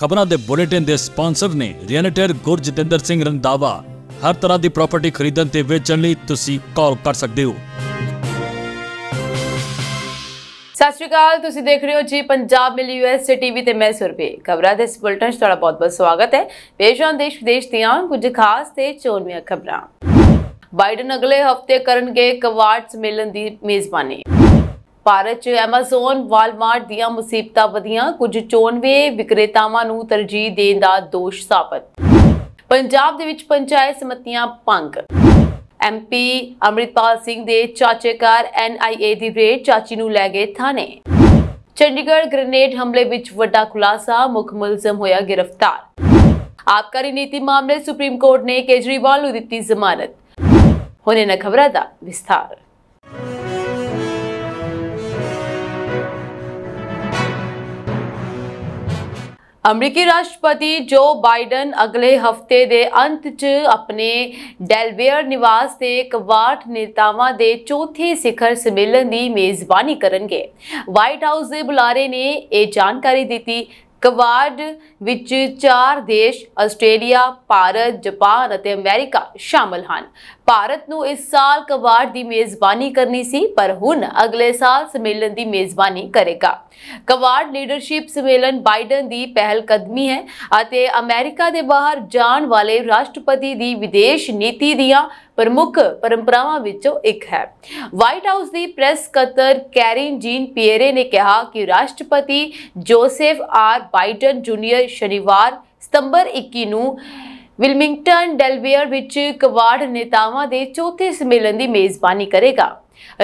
ਖਬਰਾਂ ਦੇ ਬੁਲੇਟਿਨ ਦੇ ਸਪਾਂਸਰ ਨੇ ਰੀਅਲਟਰ ਗੁਰਜਤਿੰਦਰ ਸਿੰਘ ਰੰਦਾਵਾ ਹਰ ਤਰ੍ਹਾਂ ਦੀ ਪ੍ਰਾਪਰਟੀ ਖਰੀਦਣ ਤੇ ਵੇਚਣ ਲਈ ਤੁਸੀਂ ਕਾਲ ਕਰ ਸਕਦੇ ਹੋ ਸਤਿ ਸ਼੍ਰੀ ਅਕਾਲ ਤੁਸੀਂ ਦੇਖ ਰਹੇ ਹੋ ਜੀ ਪੰਜਾਬ ਮਿਲ ਯੂਐਸ ਟੀਵੀ ਤੇ ਮੈਂ ਸੁਰਭੀ ਖਬਰਾਂ ਦੇ ਇਸ 'ਚ ਤੁਹਾਡਾ ਬਹੁਤ-ਬਹੁਤ ਸਵਾਗਤ ਹੈ ਪੇਸ਼ਾਂ ਦੇਸ਼ ਵਿਦੇਸ਼ ਦੀਆਂ ਕੁਝ ਖਾਸ ਤੇ ਚੋਣਵੀਆਂ ਖਬਰਾਂ ਬਾਈਡਨ ਅਗਲੇ ਹਫਤੇ ਕਰਨਗੇ ਕਵਾਟਸ ਮੇਲਨ ਦੀ ਮੇਜ਼ਬਾਨੀ ਭਾਰਤ 'ਚ Amazon, ਵਾਲਮਾਰਟ ਦੀਆਂ ਮੁਸੀਬਤਾਂ ਵਧੀਆਂ ਕੁਝ ਚੋਣਵੇ ਵਿਕਰੇਤਾਵਾਂ ਨੂੰ ਤਰਜੀਹ ਦੇਣ ਦਾ ਦੋਸ਼ ਸਾਬਤ ਪੰਜਾਬ ਦੇ ਵਿੱਚ ਪੰਚਾਇਤ ਸਮਤੀਆਂ ਭੰਗ ਐਮਪੀ ਅਮਰਿਤਪਾਲ ਸਿੰਘ ਦੇ ਚਾਚੇਕਾਰ ਐਨਆਈਏ ਦੀ ਰੇਡ ਚਾਚੀ ਨੂੰ ਲੈ ਗਏ ਥਾਣੇ ਚੰਡੀਗੜ੍ਹ ਗ੍ਰੇਨੇਡ ਹਮਲੇ ਵਿੱਚ ਵੱਡਾ ਖੁਲਾਸਾ ਮੁੱਖ ਮੁਲਜ਼ਮ ਹੋਇਆ ਗ੍ਰਿਫਤਾਰ ਆਪਕਾਰੀ ਨੀਤੀ ਮਾਮਲੇ ਸੁਪਰੀਮ ਕੋਰਟ ਨੇ ਕੇਜਰੀਵਾਲ ਨੂੰ ਦਿੱਤੀ ਜ਼ਮਾਨਤ ਹੁਣ ਇਹਨਾਂ ਖਬਰਾਂ ਦਾ ਵਿਸਥਾਰ ਅਮਰੀਕੀ ਰਾਸ਼ਟਰਪਤੀ ਜੋ ਬਾਈਡਨ ਅਗਲੇ ਹਫਤੇ ਦੇ ਅੰਤ 'ਚ ਆਪਣੇ ਡੈਲਵੇਅਰ ਨਿਵਾਸ ਤੇ 61 ਨੇਤਾਵਾਂ ਦੇ ਚੌਥੇ ਸਿਖਰ ਸੰਮੇਲਨ ਦੀ ਮੇਜ਼ਬਾਨੀ ਕਰਨਗੇ ਵਾਈਟ ਹਾਊਸ ਦੇ ਬੁਲਾਰੇ ਨੇ ਇਹ ਜਾਣਕਾਰੀ ਦਿੱਤੀ ਕਵਾਡ ਵਿੱਚ ਚਾਰ ਦੇਸ਼ ਆਸਟ੍ਰੇਲੀਆ ਭਾਰਤ ਜਾਪਾਨ ਅਤੇ ਅਮਰੀਕਾ ਸ਼ਾਮਲ ਹਨ ਭਾਰਤ ਨੂੰ ਇਸ ਸਾਲ ਕਵਾਡ ਦੀ ਮੇਜ਼ਬਾਨੀ ਕਰਨੀ ਸੀ ਪਰ ਹੁਣ ਅਗਲੇ ਸਾਲ ਸਮੇਲਨ ਦੀ ਮੇਜ਼ਬਾਨੀ ਕਰੇਗਾ ਕਵਾਡ ਲੀਡਰਸ਼ਿਪ ਸਮੇਲਨ ਬਾਈਡਨ ਦੀ ਪਹਿਲ ਕਦਮੀ ਹੈ ਅਤੇ ਅਮਰੀਕਾ ਦੇ ਬਾਹਰ ਜਾਣ ਵਾਲੇ ਰਾਸ਼ਟਰਪਤੀ ਦੀ ਵਿਦੇਸ਼ ਨੀਤੀ ਦੀਆਂ ਪ੍ਰਮੁੱਖ ਪਰੰਪਰਾਵਾਂ ਵਿੱਚੋਂ ਇੱਕ ਹੈ ਵਾਈਟ ਹਾਊਸ ਦੀ ਪ੍ਰੈਸ ਕਤਰ ਕੈਰਿਨ ਜੀਨ ਪੀਅਰੇ ਨੇ ਕਿਹਾ ਕਿ ਰਾਸ਼ਟਰਪਤੀ ਜੋਸੇਫ ਆਰ ਬਾਈਡਨ ਜੂਨੀਅਰ ਸ਼ਨੀਵਾਰ ਸਤੰਬਰ 21 ਨੂੰ ਵਿਲਮਿੰਗਟਨ ਡੈਲਵੇਅਰ ਵਿੱਚ ਕਵਾੜ ਨੇਤਾਵਾਂ ਦੇ ਚੌਥੇ ਸੰਮੇਲਨ ਦੀ ਮੇਜ਼ਬਾਨੀ ਕਰੇਗਾ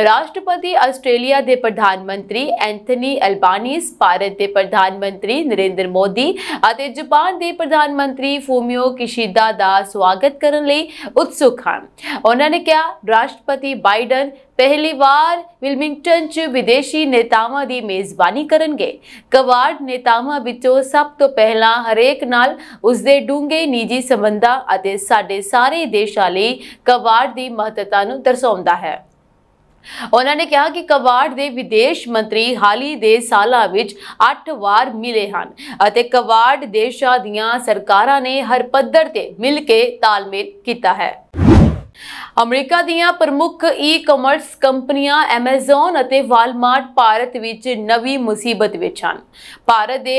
ਰਾਸ਼ਟਰਪਤੀ ਆਸਟ੍ਰੇਲੀਆ ਦੇ ਪ੍ਰਧਾਨ ਮੰਤਰੀ ਐਂਥਨੀ ਐਲਬਾਨੀਸ ਭਾਰਤ ਦੇ ਪ੍ਰਧਾਨ ਮੰਤਰੀ ਨਰਿੰਦਰ ਮੋਦੀ ਅਤੇ ਜਾਪਾਨ ਦੇ ਪ੍ਰਧਾਨ ਮੰਤਰੀ ਫੂਮੀਓ ਕਿਸ਼ੀਦਾ ਦਾ ਸਵਾਗਤ ਕਰਨ ਲਈ ਉਤਸੁਕ ਹਨ ਉਹਨਾਂ ਨੇ ਕਿਹਾ ਰਾਸ਼ਟਰਪਤੀ ਬਾਈਡਨ ਪਹਿਲੀ ਵਾਰ ਵਿਲਮਿੰਗਟਨ 'ਚ ਵਿਦੇਸ਼ੀ ਨੇਤਾਵਾਂ ਦੀ ਮੇਜ਼ਬਾਨੀ ਕਰਨਗੇ ਕਵਾਰਡ ਨੇਤਾਵਾਂ ਵਿੱਚੋਂ ਸਭ ਤੋਂ ਪਹਿਲਾਂ ਹਰੇਕ ਨਾਲ ਉਸਦੇ ਡੂੰਘੇ ਨਿੱਜੀ ਸੰਬੰਧਾਂ ਅਤੇ ਸਾਡੇ ਸਾਰੇ ਦੇਸ਼ਾਂ ਲਈ ਕਵਾਰਡ ਦੀ ਮਹੱਤਤਾ ਨੂੰ ਦਰਸਾਉਂਦਾ ਹੈ ਉਹਨਾਂ ਨੇ ਕਿਹਾ ਕਿ ਕਵਾਰਡ ਦੇ ਵਿਦੇਸ਼ ਮੰਤਰੀ ਹਾਲੀ ਦੇ ਸਾਲਾਂ ਵਿੱਚ 8 ਵਾਰ ਮਿਲੇ ਹਨ ਅਤੇ ਕਵਾਰਡ ਦੇਸ਼ਾਂ ਦੀਆਂ ਸਰਕਾਰਾਂ ਨੇ ਹਰ ਪੱਧਰ ਤੇ ਮਿਲ ਕੇ ਤਾਲਮੇਲ ਕੀਤਾ ਹੈ ਅਮਰੀਕਾ ਦੀਆਂ ਪ੍ਰਮੁੱਖ ਈ-ਕਮਰਸ ਕੰਪਨੀਆਂ Amazon ਅਤੇ Walmart ਭਾਰਤ ਵਿੱਚ ਨਵੀਂ ਮੁਸੀਬਤ ਵਿੱਚ ਹਨ ਭਾਰਤ ਦੇ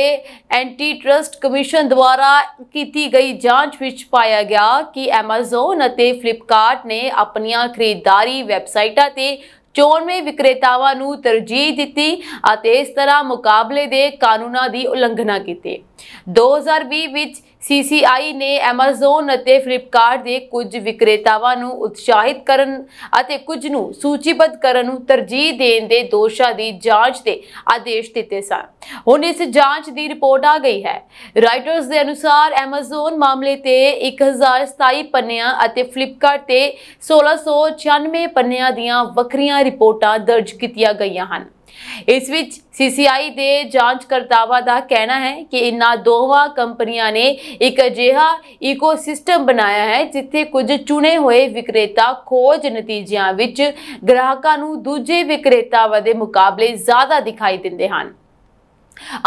ਐਂਟੀ ਟਰਸਟ ਕਮਿਸ਼ਨ ਦੁਆਰਾ ਕੀਤੀ ਗਈ ਜਾਂਚ ਵਿੱਚ ਪਾਇਆ ਗਿਆ ਕਿ Amazon ਅਤੇ Flipkart ਨੇ ਆਪਣੀਆਂ ਖਰੀਦਦਾਰੀ ਵੈਬਸਾਈਟਾਂ ਤੇ ਚੋਣ ਵਿਕਰੇਤਾਵਾਂ ਨੂੰ ਤਰਜੀਹ ਦਿੱਤੀ ਅਤੇ ਇਸ ਤਰ੍ਹਾਂ ਮੁਕਾਬਲੇ ਦੇ ਕਾਨੂੰਨਾਂ ਦੀ ਉਲੰਘਣਾ ਕੀਤੀ 2020 ਵਿੱਚ CCI ਨੇ Amazon ਅਤੇ Flipkart ਦੇ ਕੁਝ ਵਿਕਰੇਤਾਵਾਂ ਨੂੰ ਉਤਸ਼ਾਹਿਤ ਕਰਨ ਅਤੇ ਕੁਝ ਨੂੰ ਸੂਚੀਬੱਧ ਕਰਨ ਨੂੰ ਤਰਜੀਹ ਦੇਣ ਦੇ ਦੋਸ਼ਾਂ ਦੀ ਜਾਂਚ ਦੇ ਆਦੇਸ਼ ਦਿੱਤੇ ਸਨ ਹੁਣ ਇਸ ਜਾਂਚ ਦੀ ਰਿਪੋਰਟ ਆ ਗਈ ਹੈ ਰਾਈਟਰਸ ਦੇ ਅਨੁਸਾਰ Amazon ਮਾਮਲੇ ਤੇ 1027 ਪੰਨਿਆਂ ਅਤੇ Flipkart ਤੇ 1696 ਪੰਨਿਆਂ ਦੀਆਂ ਵੱਖਰੀਆਂ ਰਿਪੋਰਟਾਂ ਦਰਜ ਕੀਤੀਆਂ ਗਈਆਂ ਹਨ ਇਸ ਵਿੱਚ ਸੀਸੀਆਈ ਦੇ ਜਾਂਚਕਰਤਾਵਾਂ ਦਾ ਕਹਿਣਾ ਹੈ ਕਿ ਇਨ੍ਹਾਂ ਦੋਵਾਂ ਕੰਪਨੀਆਂ ਨੇ ਇੱਕ ਅਜਿਹਾ ਇਕੋਸਿਸਟਮ ਬਣਾਇਆ ਹੈ ਜਿੱਥੇ ਕੁਝ ਚੁਣੇ ਹੋਏ ਵਿਕਰੇਤਾ ਖੋਜ ਨਤੀਜਿਆਂ ਵਿੱਚ ਗ੍ਰਾਹਕਾਂ ਨੂੰ ਦੂਜੇ ਵਿਕਰੇਤਾਵਾਂ ਦੇ ਮੁਕਾਬਲੇ ਜ਼ਿਆਦਾ ਦਿਖਾਈ ਦਿੰਦੇ ਹਨ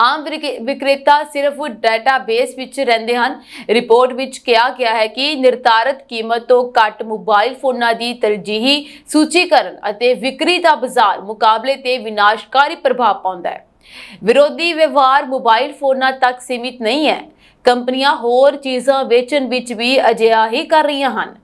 ਆਮ ਵਿਕਰੇਤਾ ਸਿਰਫ ਡਾਟਾਬੇਸ ਵਿੱਚ ਰਹਿੰਦੇ ਹਨ ਰਿਪੋਰਟ ਵਿੱਚ ਕਿਹਾ ਗਿਆ ਹੈ ਕਿ ਨਿਰਧਾਰਤ ਕੀਮਤ ਤੋਂ ਘੱਟ ਮੋਬਾਈਲ ਫੋਨਾਂ ਦੀ ਤਰਜੀਹੀ ਸੂਚੀਕਰਨ ਅਤੇ ਵਿਕਰੀ ਦਾ ਬਾਜ਼ਾਰ ਮੁਕਾਬਲੇ ਤੇ ਵਿਨਾਸ਼ਕਾਰੀ ਪ੍ਰਭਾਵ ਪਾਉਂਦਾ ਹੈ ਵਿਰੋਧੀ ਵਿਵਹਾਰ ਮੋਬਾਈਲ ਫੋਨਾਂ ਤੱਕ ਸੀਮਿਤ ਨਹੀਂ ਹੈ ਕੰਪਨੀਆਂ ਹੋਰ ਚੀਜ਼ਾਂ ਵੇਚਣ ਵਿੱਚ ਵੀ ਅਜਿਹਾ ਹੀ ਕਰ ਰਹੀਆਂ ਹਨ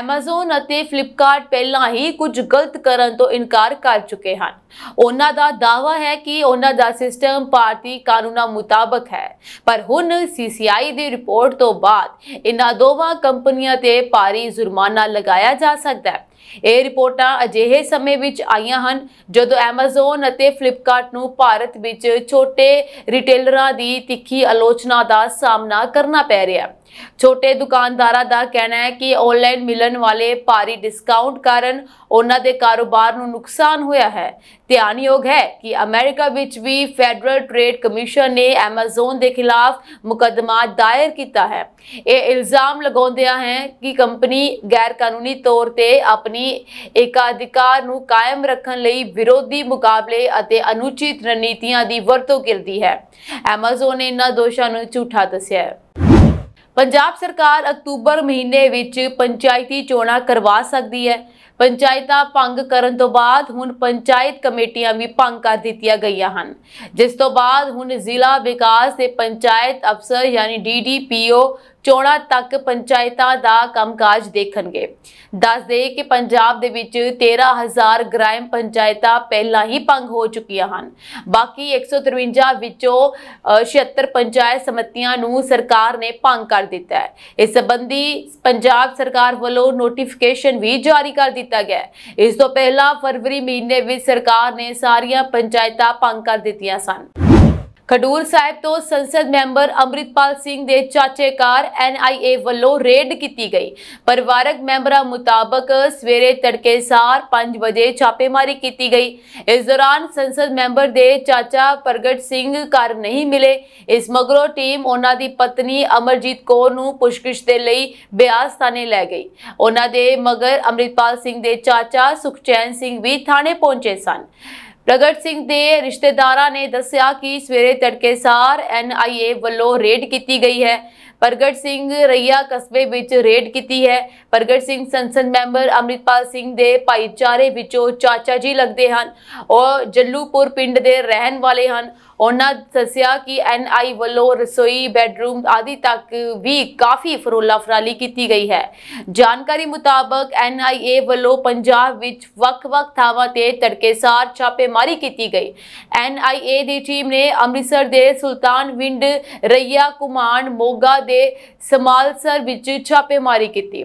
Amazon ਅਤੇ Flipkart ਪਹਿਲਾਂ ਹੀ ਕੁਝ ਗਲਤ ਕਰਨ ਤੋਂ ਇਨਕਾਰ ਕਰ ਚੁੱਕੇ ਹਨ ਉਹਨਾਂ ਦਾ ਦਾਵਾ ਹੈ ਕਿ ਉਹਨਾਂ ਦਾ ਸਿਸਟਮ ਭਾਰਤੀ ਕਾਨੂੰਨਾਂ ਮੁਤਾਬਕ ਹੈ ਪਰ ਹੁਣ CCI ਦੀ ਰਿਪੋਰਟ ਤੋਂ ਬਾਅਦ ਇਹਨਾਂ ਦੋਵਾਂ ਕੰਪਨੀਆਂ ਤੇ ਭਾਰੀ ਜੁਰਮਾਨਾ ਲਗਾਇਆ ਜਾ ਸਕਦਾ ਹੈ ਇਹ ਰਿਪੋਰਟਾਂ ਅਜਿਹੇ ਸਮੇਂ ਵਿੱਚ ਆਈਆਂ ਹਨ ਜਦੋਂ Amazon ਅਤੇ Flipkart ਨੂੰ ਭਾਰਤ ਵਿੱਚ ਛੋਟੇ ਰਿਟੇਲਰਾਂ ਦੀ ਤਿੱਖੀ ਆਲੋਚਨਾ ਦਾ ਸਾਹਮਣਾ ਕਰਨਾ ਪੈ ਰਿਹਾ ਹੈ ਛੋਟੇ ਦੁਕਾਨਦਾਰਾਂ ਦਾ ਕਹਿਣਾ ਹੈ ਕਿ ਆਨਲਾਈਨ ਮਿਲਣ ਵਾਲੇ ਭਾਰੀ ਡਿਸਕਾਊਂਟ ਕਾਰਨ ਉਹਨਾਂ ਦੇ ਕਾਰੋਬਾਰ ਨੂੰ ਨੁਕਸਾਨ ਹੋਇਆ ਹੈ ਧਿਆਨਯੋਗ ਹੈ ਕਿ ਅਮਰੀਕਾ ਵਿੱਚ ਵੀ ਫੈਡਰਲ ਟ੍ਰੇਡ ਕਮਿਸ਼ਨ ਨੇ Amazon ਦੇ ਖਿਲਾਫ ਮੁਕਦਮਾ ਦਾਇਰ ਕੀਤਾ ਹੈ ਇਹ ਇਲਜ਼ਾਮ ਲਗਾਉਂਦਿਆਂ ਹੈ ਕਿ ਕੰਪਨੀ ਗੈਰ ਕਾਨੂੰਨੀ ਤੌਰ ਤੇ ਆਪਣੀ ਏਕਾਧਿਕਾਰ ਨੂੰ ਕਾਇਮ ਰੱਖਣ ਲਈ ਵਿਰੋਧੀ ਮੁਕਾਬਲੇ ਅਤੇ ਅਨੁਚਿਤ ਰਣਨੀਤੀਆਂ ਦੀ ਵਰਤੋਂ ਕਰਦੀ ਹੈ Amazon ਨੇ ਇਹਨਾਂ ਦੋਸ਼ਾਂ ਨੂੰ ਝੂਠਾ ਦੱਸਿਆ ਹੈ ਪੰਜਾਬ ਸਰਕਾਰ ਅਕਤੂਬਰ ਮਹੀਨੇ ਵਿੱਚ ਪੰਚਾਇਤੀ ਚੋਣਾਂ ਕਰਵਾ ਸਕਦੀ ਹੈ ਪੰਚਾਇਤਾਂ ਭੰਗ ਕਰਨ ਤੋਂ ਬਾਅਦ ਹੁਣ ਪੰਚਾਇਤ ਕਮੇਟੀਆਂ ਵੀ ਭੰਗ ਕਰ ਦਿੱਤੀਆਂ ਗਈਆਂ ਹਨ ਜਿਸ ਤੋਂ ਬਾਅਦ ਹੁਣ ਜ਼ਿਲ੍ਹਾ ਵਿਕਾਸ ਤੇ ਪੰਚਾਇਤ ਅਫਸਰ ਯਾਨੀ ਡੀਡੀਪੀਓ ਚੋਣਾਂ ਤੱਕ ਪੰਚਾਇਤਾਂ ਦਾ ਕੰਮਕਾਜ ਦੇਖਣਗੇ ਦੱਸ ਦੇ ਕਿ ਪੰਜਾਬ ਦੇ ਵਿੱਚ 13000 ਗ੍ਰਾਮ ਪੰਚਾਇਤਾਂ ਪਹਿਲਾਂ ਹੀ ਭੰਗ ਹੋ ਚੁੱਕੀਆਂ ਹਨ ਬਾਕੀ 153 ਵਿੱਚੋਂ 76 ਪੰਚਾਇਤ ਸਮਿਤੀਆਂ ਨੂੰ ਸਰਕਾਰ ਨੇ ਭੰਗ ਕਰ ਦਿੱਤਾ ਹੈ ਇਸ ਸੰਬੰਧੀ ਪੰਜਾਬ ਸਰਕਾਰ ਵੱਲੋਂ ਨੋਟੀਫਿਕੇਸ਼ਨ ਵੀ ਜਾਰੀ ਕਰ ਦਿੱਤਾ ਗਿਆ ਇਸ ਤੋਂ ਪਹਿਲਾਂ ਫਰਵਰੀ ਮਹੀਨੇ ਵਿੱਚ ਸਰਕਾਰ ਨੇ ਸਾਰੀਆਂ ਪੰਚਾਇਤਾਂ ਭੰਗ ਕਰ ਦਿੱਤੀਆਂ ਸਨ ਖਡੂਰ ਸਾਹਿਬ ਤੋਂ ਸੰਸਦ ਮੈਂਬਰ ਅਮਰਿਤਪਾਲ ਸਿੰਘ ਦੇ ਚਾਚੇ ਕਾਰ ਐਨਆਈਏ ਵੱਲੋਂ ਰੇਡ ਕੀਤੀ ਗਈ ਪਰਿਵਾਰਕ ਮੈਂਬਰਾਂ ਮੁਤਾਬਕ ਸਵੇਰੇ ਤੜਕੇ ਸਾਰ 5 ਵਜੇ ਛਾਪੇਮਾਰੀ ਕੀਤੀ ਗਈ ਇਸ ਦੌਰਾਨ ਸੰਸਦ ਮੈਂਬਰ ਦੇ ਚਾਚਾ ਪ੍ਰਗਟ ਸਿੰਘ ਘਰ ਨਹੀਂ ਮਿਲੇ ਇਸ ਮਗਰੋਂ ਟੀਮ ਉਹਨਾਂ ਦੀ ਪਤਨੀ ਅਮਰਜੀਤ ਕੌਰ ਨੂੰ ਪੁਸ਼ਕਿਸ਼ ਦੇ ਲਈ ਬਿਆਸ ਥਾਣੇ ਲੈ ਗਈ ਉਹਨਾਂ ਦੇ ਮਗਰ ਅਮਰਿਤਪਾਲ ਸਿੰਘ ਦੇ ਚਾਚਾ ਸੁਖਚੈਨ ਸਿੰਘ ਵੀ ਥਾਣੇ ਪਹੁੰਚੇ ਸਨ ਪ੍ਰਗਟ ਸਿੰਘ ਦੇ ਰਿਸ਼ਤੇਦਾਰਾਂ ਨੇ ਦੱਸਿਆ ਕਿ ਸਵੇਰੇ ਤੜਕੇ ਸਾਰ ਐਨਆਈਏ ਵੱਲੋਂ ਰੇਡ ਕੀਤੀ ਗਈ ਹੈ ਪ੍ਰਗਟ ਸਿੰਘ ਰਈਆ ਕਸਬੇ ਵਿੱਚ ਰੇਡ ਕੀਤੀ ਹੈ ਪ੍ਰਗਟ ਸਿੰਘ ਸੰਸਦ ਮੈਂਬਰ ਅਮਰਿਤਪਾਲ ਸਿੰਘ ਦੇ ਭਾਈਚਾਰੇ ਵਿੱਚੋਂ ਚਾਚਾ ਜੀ ਲੱਗਦੇ ਹਨ ਉਹ ਜੱਲੂਪੁਰ ਪਿੰਡ ਦੇ ਰਹਿਣ ਵਾਲੇ ਹਨ ਉਹਨਾਂ ਦੱਸਿਆ ਕਿ ਐਨਆਈ ਵੱਲੋਂ ਰਸੋਈ ਬੈੱਡਰੂਮ ਆਦਿ ਤੱਕ ਵੀ ਕਾਫੀ ਫਰੋਲਾ ਫਰਾਲੀ ਕੀਤੀ ਗਈ ਹੈ ਜਾਣਕਾਰੀ ਮੁਤਾਬਕ ਐਨਆਈਏ ਵੱਲੋਂ ਪੰਜਾਬ ਵਿੱਚ ਵੱਖ-ਵੱਖ ਥਾਵਾਂ ਤੇ ਤੜਕੇਸਾਰ ਛਾਪੇਮਾਰੀ ਕੀਤੀ ਗਈ ਐਨਆਈਏ ਦੀ ਟੀਮ ਨੇ ਅੰਮ੍ਰਿਤਸਰ ਦੇ ਸੁਲਤਾਨ ਵਿੰਡ ਰਈਆ ਕੁਮਾਨ ਮੋਗਾ ਦੇ ਸਮਾਲਸਰ ਵਿੱਚ ਛਾਪੇਮਾਰੀ ਕੀਤੀ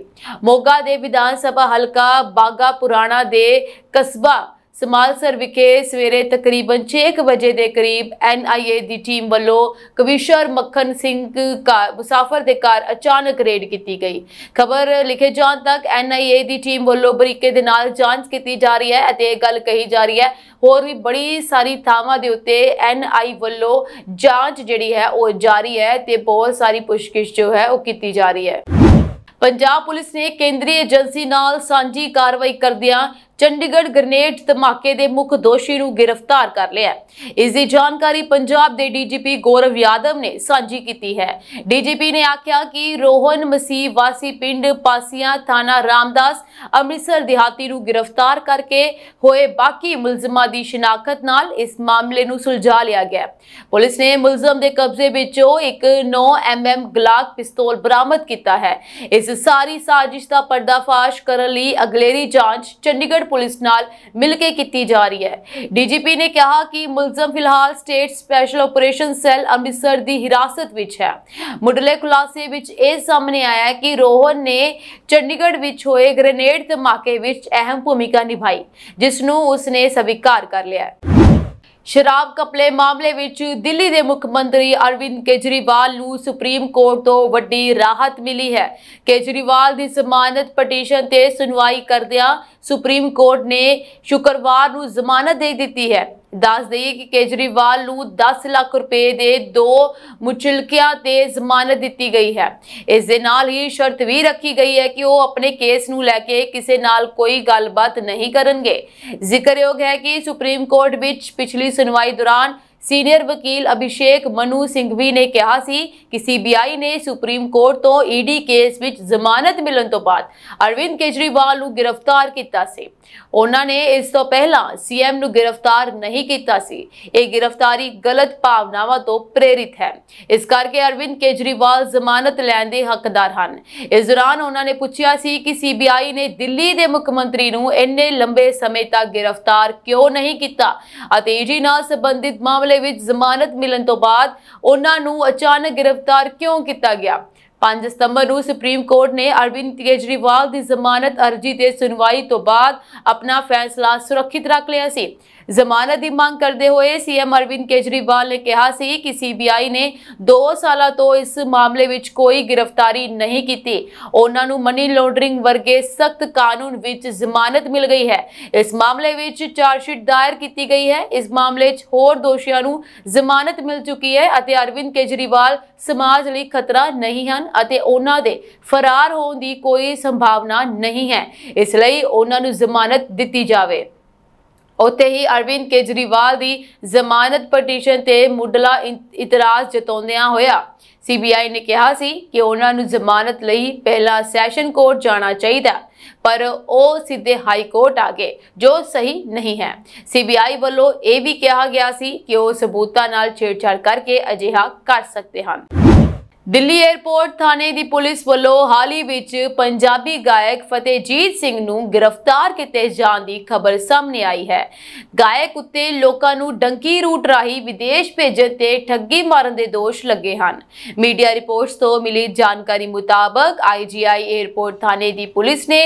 ਮੋਗਾ ਦੇ ਵਿਧਾਨ ਸਭਾ ਹਲਕਾ ਬਾਗਾ ਪੁਰਾਣਾ ਦੇ ਕਸਬਾ ਸਮਾਲਸਰ ਵਿਖੇ ਸਵੇਰੇ ਤਕਰੀਬਨ 6 ਵਜੇ ਦੇ ਕਰੀਬ ਐਨਆਈਏ ਦੀ ਟੀਮ ਵੱਲੋਂ ਕਵਿਸ਼ਰ ਮੱਖਣ ਸਿੰਘ ਕਾਰ ਮੁਸਾਫਰ ਦੇ ਕਾਰ ਅਚਾਨਕ ਰੇਡ ਕੀਤੀ ਗਈ ਖਬਰ ਲਿਖੇ ਜਾਣ ਤੱਕ ਐਨਆਈਏ ਦੀ ਟੀਮ ਵੱਲੋਂ ਬਰੀਕੇ ਦੇ ਨਾਲ ਜਾਂਚ ਕੀਤੀ ਜਾ ਰਹੀ ਹੈ ਅਤੇ ਇਹ ਗੱਲ ਕਹੀ ਜਾ ਰਹੀ ਹੈ ਹੋਰ ਵੀ ਬੜੀ ਸਾਰੀ ਥਾਵਾਂ ਦੇ ਉੱਤੇ ਐਨਆਈ ਵੱਲੋਂ ਜਾਂਚ ਜਿਹੜੀ ਹੈ ਉਹ ਜਾਰੀ ਹੈ ਤੇ ਬਹੁਤ ਸਾਰੀ ਪੁਸ਼ਕਿਸ਼ ਜੋ ਹੈ ਉਹ ਕੀਤੀ ਜਾ ਰਹੀ ਹੈ ਪੰਜਾਬ ਪੁਲਿਸ ਨੇ ਕੇਂਦਰੀ ਏਜੰਸੀ ਨਾਲ ਸਾਂਝੀ ਕਾਰਵਾਈ ਕਰਦਿਆਂ ਚੰਡੀਗੜ੍ਹ ਗ੍ਰਨੇਡ ਧਮਾਕੇ ਦੇ ਮੁੱਖ ਦੋਸ਼ੀ ਨੂੰ ਗ੍ਰਿਫਤਾਰ ਕਰ ਲਿਆ ਇਸ ਦੀ ਜਾਣਕਾਰੀ ਪੰਜਾਬ ਦੇ ਡੀਜੀਪੀ ਗੌਰਵ ਯਾਦਵ ਨੇ ਸਾਂਝੀ ਕੀਤੀ ਹੈ ਡੀਜੀਪੀ ਨੇ ਆਖਿਆ ਕਿ ਰੋਹਨ ਮਸੀਹ ਵਾਸੀ ਪਿੰਡ ਪਾਸੀਆਂ ਥਾਣਾ ਰਾਮਦਾਸ ਅੰਮ੍ਰਿਤਸਰ ਦਿਹਾਤੀ ਨੂੰ ਗ੍ਰਿਫਤਾਰ ਕਰਕੇ ਹੋਏ ਬਾਕੀ ਮੁਲਜ਼ਮਾਂ ਦੀ ਸ਼ਨਾਖਤ ਨਾਲ ਇਸ ਮਾਮਲੇ ਨੂੰ ਸੁਲਝਾ ਲਿਆ ਗਿਆ ਪੁਲਿਸ ਨੇ ਮੁਲਜ਼ਮ ਦੇ ਕਬਜ਼ੇ ਵਿੱਚੋਂ ਇੱਕ 9 ਐਮਐਮ ਗਲਾਕ ਪਿਸਤੌਲ ਬਰਾਮਦ ਕੀਤਾ ਹੈ ਇਸ ਸਾਰੀ ਸਾਜ਼ਿਸ਼ ਦਾ ਪਰਦਾਫਾਸ਼ ਕਰਨ ਲਈ ਅਗਲੇਰੀ ਜਾਂਚ ਚੰਡੀਗੜ੍ਹ ਸੀਨੀਅਰ ਪੁਲਿਸ ਨਾਲ ਮਿਲ ਕੇ ਕੀਤੀ ਜਾ ਰਹੀ ਹੈ ਡੀਜੀਪੀ ਨੇ ਕਿਹਾ ਕਿ ਮੁਲਜ਼ਮ ਫਿਲਹਾਲ state special operation cell Amritsar ਦੀ ਹਿਰਾਸਤ ਵਿੱਚ ਹੈ ਮੁੱਢਲੇ ਖੁਲਾਸੇ ਵਿੱਚ ਇਹ ਸਾਹਮਣੇ ਆਇਆ ਹੈ ਕਿ ਰੋਹਨ ਨੇ ਚੰਡੀਗੜ੍ਹ ਵਿੱਚ ਹੋਏ ਗ੍ਰੇਨੇਡ ਧਮਾਕੇ ਵਿੱਚ ਅਹਿਮ ਭੂਮਿਕਾ ਨਿਭਾਈ ਜਿਸ ਨੂੰ ਉਸਨੇ ਸਵੀਕਾਰ ਕਰ ਲਿਆ ਸ਼ਰਾਬ ਕਪਲੇ ਮਾਮਲੇ ਵਿੱਚ ਦਿੱਲੀ ਦੇ ਮੁੱਖ ਮੰਤਰੀ ਅਰਵਿੰਦ ਕੇਜਰੀਵਾਲ ਨੂੰ ਸੁਪਰੀਮ ਕੋਰਟ ਤੋਂ ਵੱਡੀ ਰਾਹਤ ਮਿਲੀ ਹੈ ਕੇਜਰੀਵਾਲ ਦੀ ਜ਼ਮਾਨਤ ਪਟੀਸ਼ਨ ਤੇ ਸੁਣਵਾਈ ਕਰਦਿਆਂ ਸੁਪਰੀਮ ਕੋਰਟ ਨੇ ਸ਼ੁੱਕਰਵਾਰ ਨੂੰ ਜ਼ਮਾਨਤ ਦੇ ਦਿੱਤੀ ਹੈ ਦੱਸ ਦਈਏ ਕਿ ਕੇਜਰੀਵਾਲ ਨੂੰ 10 ਲੱਖ ਰੁਪਏ ਦੇ ਦੋ ਮੁਚਲਕਿਆਂ ਤੇ ਜ਼ਮਾਨਤ ਦਿੱਤੀ ਗਈ ਹੈ ਇਸ ਦੇ ਨਾਲ ਹੀ ਸ਼ਰਤ ਵੀ ਰੱਖੀ ਗਈ ਹੈ ਕਿ ਉਹ ਆਪਣੇ ਕੇਸ ਨੂੰ ਲੈ ਕੇ ਕਿਸੇ ਨਾਲ ਕੋਈ ਗੱਲਬਾਤ ਨਹੀਂ ਕਰਨਗੇ ਜ਼ਿਕਰਯੋਗ ਹੈ ਕਿ ਸੁਪਰੀਮ ਕੋਰਟ ਵਿੱਚ ਪਿਛਲੀ ਸੁਣਵਾਈ ਦੌਰਾਨ ਸੀਨੀਅਰ ਵਕੀਲ ਅਭਿਸ਼ੇਕ ਮਨੂ ਸਿੰਘਵੀ ਨੇ ਕਿਹਾ ਸੀ ਕਿ ਸੀਬੀਆਈ ਨੇ ਸੁਪਰੀਮ ਕੋਰਟ ਤੋਂ ਈਡੀ e ਕੇਸ ਵਿੱਚ ਜ਼ਮਾਨਤ ਮਿਲਣ ਤੋਂ ਬਾਅਦ ਅਰਵਿੰਦ ਕੇਜਰੀਵਾਲ ਨੂੰ ਗ੍ਰਿਫਤਾਰ ਕੀਤਾ ਸੀ ਉਹਨਾਂ ਨੇ ਇਸ ਤੋਂ ਪਹਿਲਾਂ ਸੀਐਮ ਨੂੰ ਗ੍ਰਿਫਤਾਰ ਨਹੀਂ ਕੀਤਾ ਸੀ ਇਹ ਗ੍ਰਿਫਤਾਰੀ ਗਲਤ ਭਾਵਨਾਵਾਂ ਤੋਂ ਪ੍ਰੇਰਿਤ ਹੈ ਇਸ ਕਰਕੇ ਅਰਵਿੰਦ ਕੇਜਰੀਵਾਲ ਜ਼ਮਾਨਤ ਲੈਣ ਦੇ ਹੱਕਦਾਰ ਹਨ ਇਸ ਦੌਰਾਨ ਉਹਨਾਂ ਨੇ ਪੁੱਛਿਆ ਸੀ ਕਿ ਸੀਬੀਆਈ ਨੇ ਦਿੱਲੀ ਦੇ ਮੁੱਖ ਮੰਤਰੀ ਨੂੰ ਇੰਨੇ ਲੰਬੇ ਸਮੇਂ ਤੱਕ ਗ੍ਰਿਫਤਾਰ ਕਿਉਂ ਨਹੀਂ ਕੀਤਾ ਅਤੇ ਈਡੀ e ਨਾਲ ਸੰਬੰਧਿਤ ਮਾਮਲੇ ਮਾਮਲੇ ਵਿੱਚ ਜ਼ਮਾਨਤ ਮਿਲਣ ਤੋਂ ਬਾਅਦ ਉਹਨਾਂ ਨੂੰ ਅਚਾਨਕ ਗ੍ਰਿਫਤਾਰ ਕਿਉਂ ਕੀਤਾ ਗਿਆ 5 ਸਤੰਬਰ ਨੂੰ ਸੁਪਰੀਮ ਕੋਰਟ ਨੇ ਅਰਵਿੰਦ ਕੇਜਰੀਵਾਲ ਦੀ ਜ਼ਮਾਨਤ ਅਰਜ਼ੀ ਤੇ ਸੁਣਵਾਈ ਤੋਂ ਬਾਅਦ ਆਪਣਾ ਫੈਸਲਾ ਸੁਰੱਖਿਤ ਰੱਖ ਲਿਆ ਸੀ ਜ਼ਮਾਨਤ ਦੀ ਮੰਗ ਕਰਦੇ ਹੋਏ ਸੀਐਮ ਅਰਵਿੰਦ ਕੇਜਰੀਵਾਲ ਨੇ ਕਿਹਾ ਸੀ ਕਿ ਸੀਬੀਆਈ ਨੇ 2 ਸਾਲਾਂ ਤੋਂ ਇਸ ਮਾਮਲੇ ਵਿੱਚ ਕੋਈ ਗ੍ਰਿਫਤਾਰੀ ਨਹੀਂ ਕੀਤੀ ਉਹਨਾਂ ਨੂੰ ਮਨੀ ਲਾਂਡਰਿੰਗ ਵਰਗੇ ਸਖਤ ਕਾਨੂੰਨ ਵਿੱਚ ਜ਼ਮਾਨਤ ਮਿਲ ਗਈ ਹੈ ਇਸ ਮਾਮਲੇ ਵਿੱਚ ਚਾਰਜਸ਼ੀਟ ਦਾਇਰ ਕੀਤੀ ਗਈ ਹੈ ਇਸ ਮਾਮਲੇ 'ਚ ਹੋਰ ਦੋਸ਼ੀਆਂ ਨੂੰ ਜ਼ਮਾਨਤ ਮਿਲ ਚੁੱਕੀ ਹੈ ਅਤੇ ਅਰਵਿੰਦ ਕੇਜਰੀਵਾਲ ਸਮਾਜ ਲਈ ਖਤਰਾ ਨਹੀਂ ਹਨ ਅਤੇ ਉਹਨਾਂ ਦੇ ਫਰਾਰ ਹੋਣ ਦੀ ਕੋਈ ਸੰਭਾਵਨਾ ਨਹੀਂ ਹੈ ਇਸ ਲਈ ਉਹਨਾਂ ਨੂੰ ਜ਼ਮਾਨਤ ਦਿੱਤੀ ਜਾਵੇ ਉੱਥੇ ਹੀ ਅਰਵਿੰਦ ਕੇਜਰੀਵਾਲ ਦੀ ਜ਼ਮਾਨਤ ਪਟੀਸ਼ਨ ਤੇ ਮੁੱਢਲਾ ਇਤਰਾਜ਼ ਜਤੋਂਦਿਆਂ ਹੋਇਆ ਸੀਬੀਆਈ ਨੇ ਕਿਹਾ ਸੀ ਕਿ ਉਹਨਾਂ ਨੂੰ ਜ਼ਮਾਨਤ ਲਈ ਪਹਿਲਾਂ ਸੈਸ਼ਨ ਕੋਰਟ ਜਾਣਾ ਚਾਹੀਦਾ ਪਰ ਉਹ ਸਿੱਧੇ ਹਾਈ ਕੋਰਟ ਆ ਗਏ ਜੋ ਸਹੀ ਨਹੀਂ ਹੈ ਸੀਬੀਆਈ ਵੱਲੋਂ ਇਹ ਵੀ ਕਿਹਾ ਗਿਆ ਸੀ ਕਿ ਉਹ ਸਬੂਤਾਂ ਨਾਲ ਛੇੜਛਾੜ ਕਰਕੇ ਅਜਿਹਾ ਕਰ ਸਕਦੇ ਹਨ ਦਿੱਲੀ 에ਅਰਪੋਰਟ ਥਾਣੇ ਦੀ ਪੁਲਿਸ ਵੱਲੋਂ ਹਾਲੀ ਵਿੱਚ ਪੰਜਾਬੀ ਗਾਇਕ ਫਤਿਹਜੀਤ ਸਿੰਘ ਨੂੰ ਗ੍ਰਿਫਤਾਰ ਕੀਤੇ ਜਾਣ ਦੀ ਖਬਰ ਸਾਹਮਣੇ ਆਈ ਹੈ ਗਾਇਕ ਉੱਤੇ ਲੋਕਾਂ ਨੂੰ ਡੰਕੀ ਰੂਟ ਰਾਹੀਂ ਵਿਦੇਸ਼ ਭੇਜਣ ਤੇ ਠੱਗੀ ਮਾਰਨ ਦੇ ਦੋਸ਼ ਲੱਗੇ ਹਨ ਮੀਡੀਆ ਰਿਪੋਰਟਸ ਤੋਂ ਮਿਲੀ ਜਾਣਕਾਰੀ ਮੁਤਾਬਕ ਆਈਜੀਆਈ 에ਅਰਪੋਰਟ ਥਾਣੇ ਦੀ ਪੁਲਿਸ ਨੇ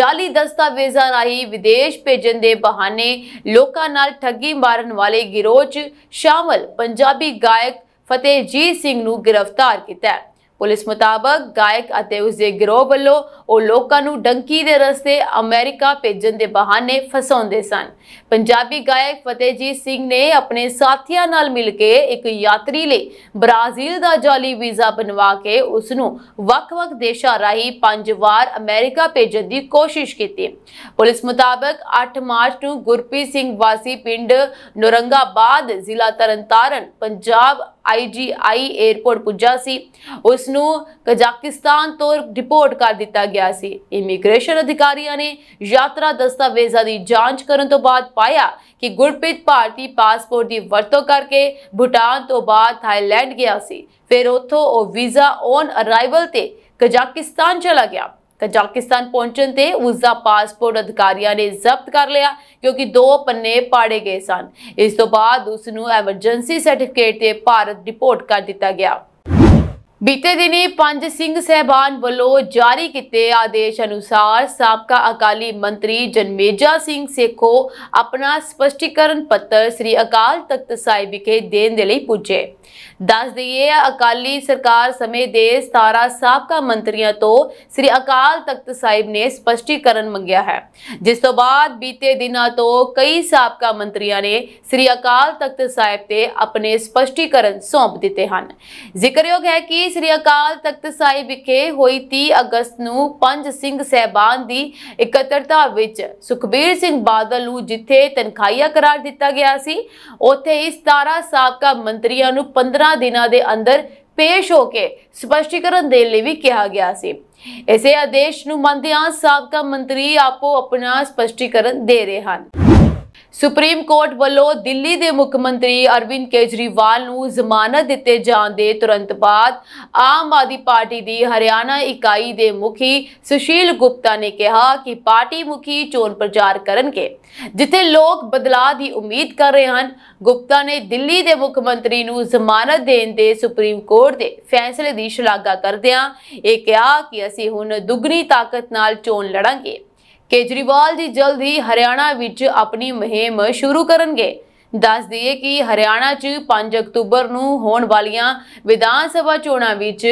ਜਾਲੀ ਦਸਤਾਵੇਜ਼ਾਂ ਰਾਹੀਂ ਵਿਦੇਸ਼ ਭੇਜਣ ਦੇ ਬਹਾਨੇ ਲੋਕਾਂ ਨਾਲ ਠੱਗੀ ਮਾਰਨ ਵਾਲੇ ਗਿਰੋਹ 'ਚ ਸ਼ਾਮਲ ਪੰਜਾਬੀ ਗਾਇਕ ਫਤਿਹਜੀਤ ਸਿੰਘ ਨੂੰ ਗ੍ਰਿਫਤਾਰ ਕੀਤਾ ਹੈ ਪੁਲਿਸ ਮੁਤਾਬਕ ਗਾਇਕ ਅਤੇ ਉਸ ਦੇ ਗਰੋਹ ਵੱਲੋਂ ਉਹ ਲੋਕਾਂ ਨੂੰ ਡੰਕੀ ਦੇ ਰਸਤੇ ਅਮਰੀਕਾ ਭੇਜਣ ਦੇ ਬਹਾਨੇ ਫਸਾਉਂਦੇ ਸਨ ਪੰਜਾਬੀ ਗਾਇਕ ਫਤਿਹਜੀਤ ਸਿੰਘ ਨੇ ਆਪਣੇ ਸਾਥੀਆਂ ਨਾਲ ਮਿਲ ਕੇ ਇੱਕ ਯਾਤਰੀ ਲਈ ਬ੍ਰਾਜ਼ੀਲ ਦਾ ਜਾਲੀ ਵੀਜ਼ਾ ਬਣਵਾ ਕੇ ਉਸ ਨੂੰ ਵੱਖ-ਵੱਖ ਦੇਸ਼ਾਂ ਰਾਹੀਂ ਪੰਜ ਵਾਰ ਅਮਰੀਕਾ ਭੇਜਣ ਦੀ ਕੋਸ਼ਿਸ਼ ਕੀਤੀ ਪੁਲਿਸ ਮੁਤਾਬਕ 8 ਮਾਰਚ ਨੂੰ ਗੁਰਪ੍ਰੀਤ ਸਿੰਘ ਵਾਸੀ ਪਿੰਡ ਨੁਰੰਗਾਬਾਦ ਜ਼ਿਲ੍ਹਾ ਤਰਨਤਾਰਨ ਪੰਜਾਬ ਆਈਜੀਆਈ 에어ਪੋਰਟ ਪੁੱਜਾ ਸੀ ਉਸ ਨੂੰ ਕਜ਼ਾਕਿਸਤਾਨ ਤੋਂ ਰਿਪੋਰਟ ਕਰ ਦਿੱਤਾ ਗਿਆ ਸੀ ਇਮੀਗ੍ਰੇਸ਼ਨ ਅਧਿਕਾਰੀਆਂ ਨੇ ਯਾਤਰਾ ਦਸਤਾਵੇਜ਼ਾਂ ਦੀ ਜਾਂਚ ਕਰਨ ਤੋਂ ਬਾਅਦ ਪਾਇਆ ਕਿ ਗੁਰਪ੍ਰੀਤ ਭਾਰਤੀ ਪਾਸਪੋਰਟ ਦੀ ਵਰਤੋਂ ਕਰਕੇ ਭੂਟਾਨ ਤੋਂ ਬਾਅਦ ਥਾਈਲੈਂਡ ਗਿਆ ਸੀ ਫਿਰ ਉੱਥੋਂ ਉਹ ਵੀਜ਼ਾ ਔਨ ਅਰਾਈਵਲ ਤੇ ਕਜ਼ਾਕਿਸਤਾਨ ਚਲਾ ਗਿਆ ਕਜ਼ਾਕਿਸਤਾਨ ਪਹੁੰਚਣ ਤੇ ਉਸ ਦਾ ਪਾਸਪੋਰਟ ਅਧਿਕਾਰੀਆਂ ਨੇ ਜ਼ਬਤ ਕਰ ਲਿਆ ਕਿਉਂਕਿ ਦੋ ਪੰਨੇ ਪਾੜੇ ਗਏ ਸਨ ਇਸ ਤੋਂ ਬਾਅਦ ਉਸ ਨੂੰ ਐਮਰਜੈਂਸੀ ਸਰਟੀਫਿਕੇਟ ਤੇ ਭਾਰਤ ਰਿਪੋਰਟ ਕਰ ਦਿੱਤਾ ਗਿਆ ਬੀਤੇ ਦਿਨੀ ਪੰਜ ਸਿੰਘ ਸਹਿਬਾਨ ਵੱਲੋਂ ਜਾਰੀ ਕੀਤੇ ਆਦੇਸ਼ ਅਨੁਸਾਰ ਸਾਬਕਾ ਅਕਾਲੀ ਮੰਤਰੀ ਜਨਮੇਜਾ ਸਿੰਘ ਸੇਖੋ ਆਪਣਾ ਸਪਸ਼ਟੀਕਰਨ ਪੱਤਰ ਸ੍ਰੀ ਅਕਾਲ ਤਖਤ ਸਾਹਿਬ ਵਿਖੇ ਦੇਣ ਦੇ ਲਈ ਪੁੱਜੇ ਦੱਸ ਦਈਏ ਅਕਾਲੀ ਸਰਕਾਰ ਸਮੇਂ ਦੇ 17 ਸਾਬਕਾ ਮੰਤਰੀਆਂ ਤੋਂ ਸ੍ਰੀ ਅਕਾਲ ਤਖਤ ਸਾਹਿਬ ਨੇ ਸਪਸ਼ਟੀਕਰਨ ਮੰਗਿਆ ਹੈ ਜਿਸ ਤੋਂ ਬਾਅਦ ਬੀਤੇ ਦਿਨਾਂ ਤੋਂ ਕਈ ਸਾਬਕਾ ਮੰਤਰੀਆਂ ਨੇ ਸ੍ਰੀ ਅਕਾਲ ਤਖਤ ਸਾਹਿਬ ਤੇ ਆਪਣੇ ਸਪਸ਼ਟੀਕਰਨ ਸੌਂਪ ਦਿੱਤੇ ਹਨ ਜ਼ਿਕਰਯੋਗ ਹੈ ਕਿ ਸ੍ਰੀ ਅਕਾਲ ਤਖਤ ਸਾਹਿਬ ਵਿਖੇ ਹੋਈ 30 ਅਗਸਤ ਨੂੰ ਪੰਜ ਸਿੰਘ ਸਹਿਬਾਨ ਦੀ ਇਕੱਤਰਤਾ ਵਿੱਚ ਸੁਖਬੀਰ ਸਿੰਘ ਬਾਦਲ ਨੂੰ ਜਿੱਥੇ ਤਨਖਾਹਿਆ ਕਰਾਰ ਦਿੱਤਾ ਗਿਆ ਸੀ ਉੱਥੇ ਇਸ 17 ਸਾਬਕਾ ਮੰਤਰੀਆਂ ਨੂੰ 15 15 ਦਿਨਾਂ ਦੇ ਅੰਦਰ ਪੇਸ਼ ਹੋ ਕੇ ਸਪਸ਼ਟੀਕਰਨ ਦੇਣ ਲਈ ਵੀ ਕਿਹਾ ਗਿਆ ਸੀ ਇਸੇ ਆਦੇਸ਼ ਨੂੰ ਮੰਨਦਿਆਂ ਸਾਬਕਾ ਮੰਤਰੀ ਆਪੋ ਆਪਣਾ ਸਪਸ਼ਟੀਕਰਨ ਦੇ ਰਹੇ ਹਨ ਸੁਪਰੀਮ ਕੋਰਟ ਵੱਲੋਂ ਦਿੱਲੀ ਦੇ ਮੁੱਖ ਮੰਤਰੀ ਅਰਵਿੰਦ ਕੇਜਰੀਵਾਲ ਨੂੰ ਜ਼ਮਾਨਤ ਦਿੱਤੇ ਜਾਣ ਦੇ ਤੁਰੰਤ ਬਾਅਦ ਆਮ ਆਦਮੀ ਪਾਰਟੀ ਦੀ ਹਰਿਆਣਾ ਇਕਾਈ ਦੇ ਮੁਖੀ ਸੁਸ਼ੀਲ ਗੁਪਤਾ ਨੇ ਕਿਹਾ ਕਿ ਪਾਰਟੀ ਮੁਖੀ ਚੋਣ ਪ੍ਰਚਾਰ ਕਰਨਗੇ ਜਿੱਥੇ ਲੋਕ ਬਦਲਾਅ ਦੀ ਉਮੀਦ ਕਰ ਰਹੇ ਹਨ ਗੁਪਤਾ ਨੇ ਦਿੱਲੀ ਦੇ ਮੁੱਖ ਮੰਤਰੀ ਨੂੰ ਜ਼ਮਾਨਤ ਦੇਣ ਦੇ ਸੁਪਰੀਮ ਕੋਰਟ ਦੇ ਫੈਸਲੇ ਦੀ ਸ਼ਲਾਘਾ ਕਰਦਿਆਂ ਇਹ ਕਿਹਾ ਕਿ ਅਸੀਂ ਹੁਣ ਦੁੱਗਣੀ ਤਾਕਤ ਨਾਲ ਚੋਣ ਲੜਾਂਗੇ ਕੇਜਰੀਵਾਲ ਜੀ ਜਲਦ ਹੀ ਹਰਿਆਣਾ ਵਿੱਚ ਆਪਣੀ ਮਹਿੰਮ ਸ਼ੁਰੂ ਕਰਨਗੇ ਦੱਸ ਦਈਏ ਕਿ ਹਰਿਆਣਾ 'ਚ 5 ਅਕਤੂਬਰ ਨੂੰ ਹੋਣ ਵਾਲੀਆਂ ਵਿਧਾਨ ਸਭਾ ਚੋਣਾਂ ਵਿੱਚ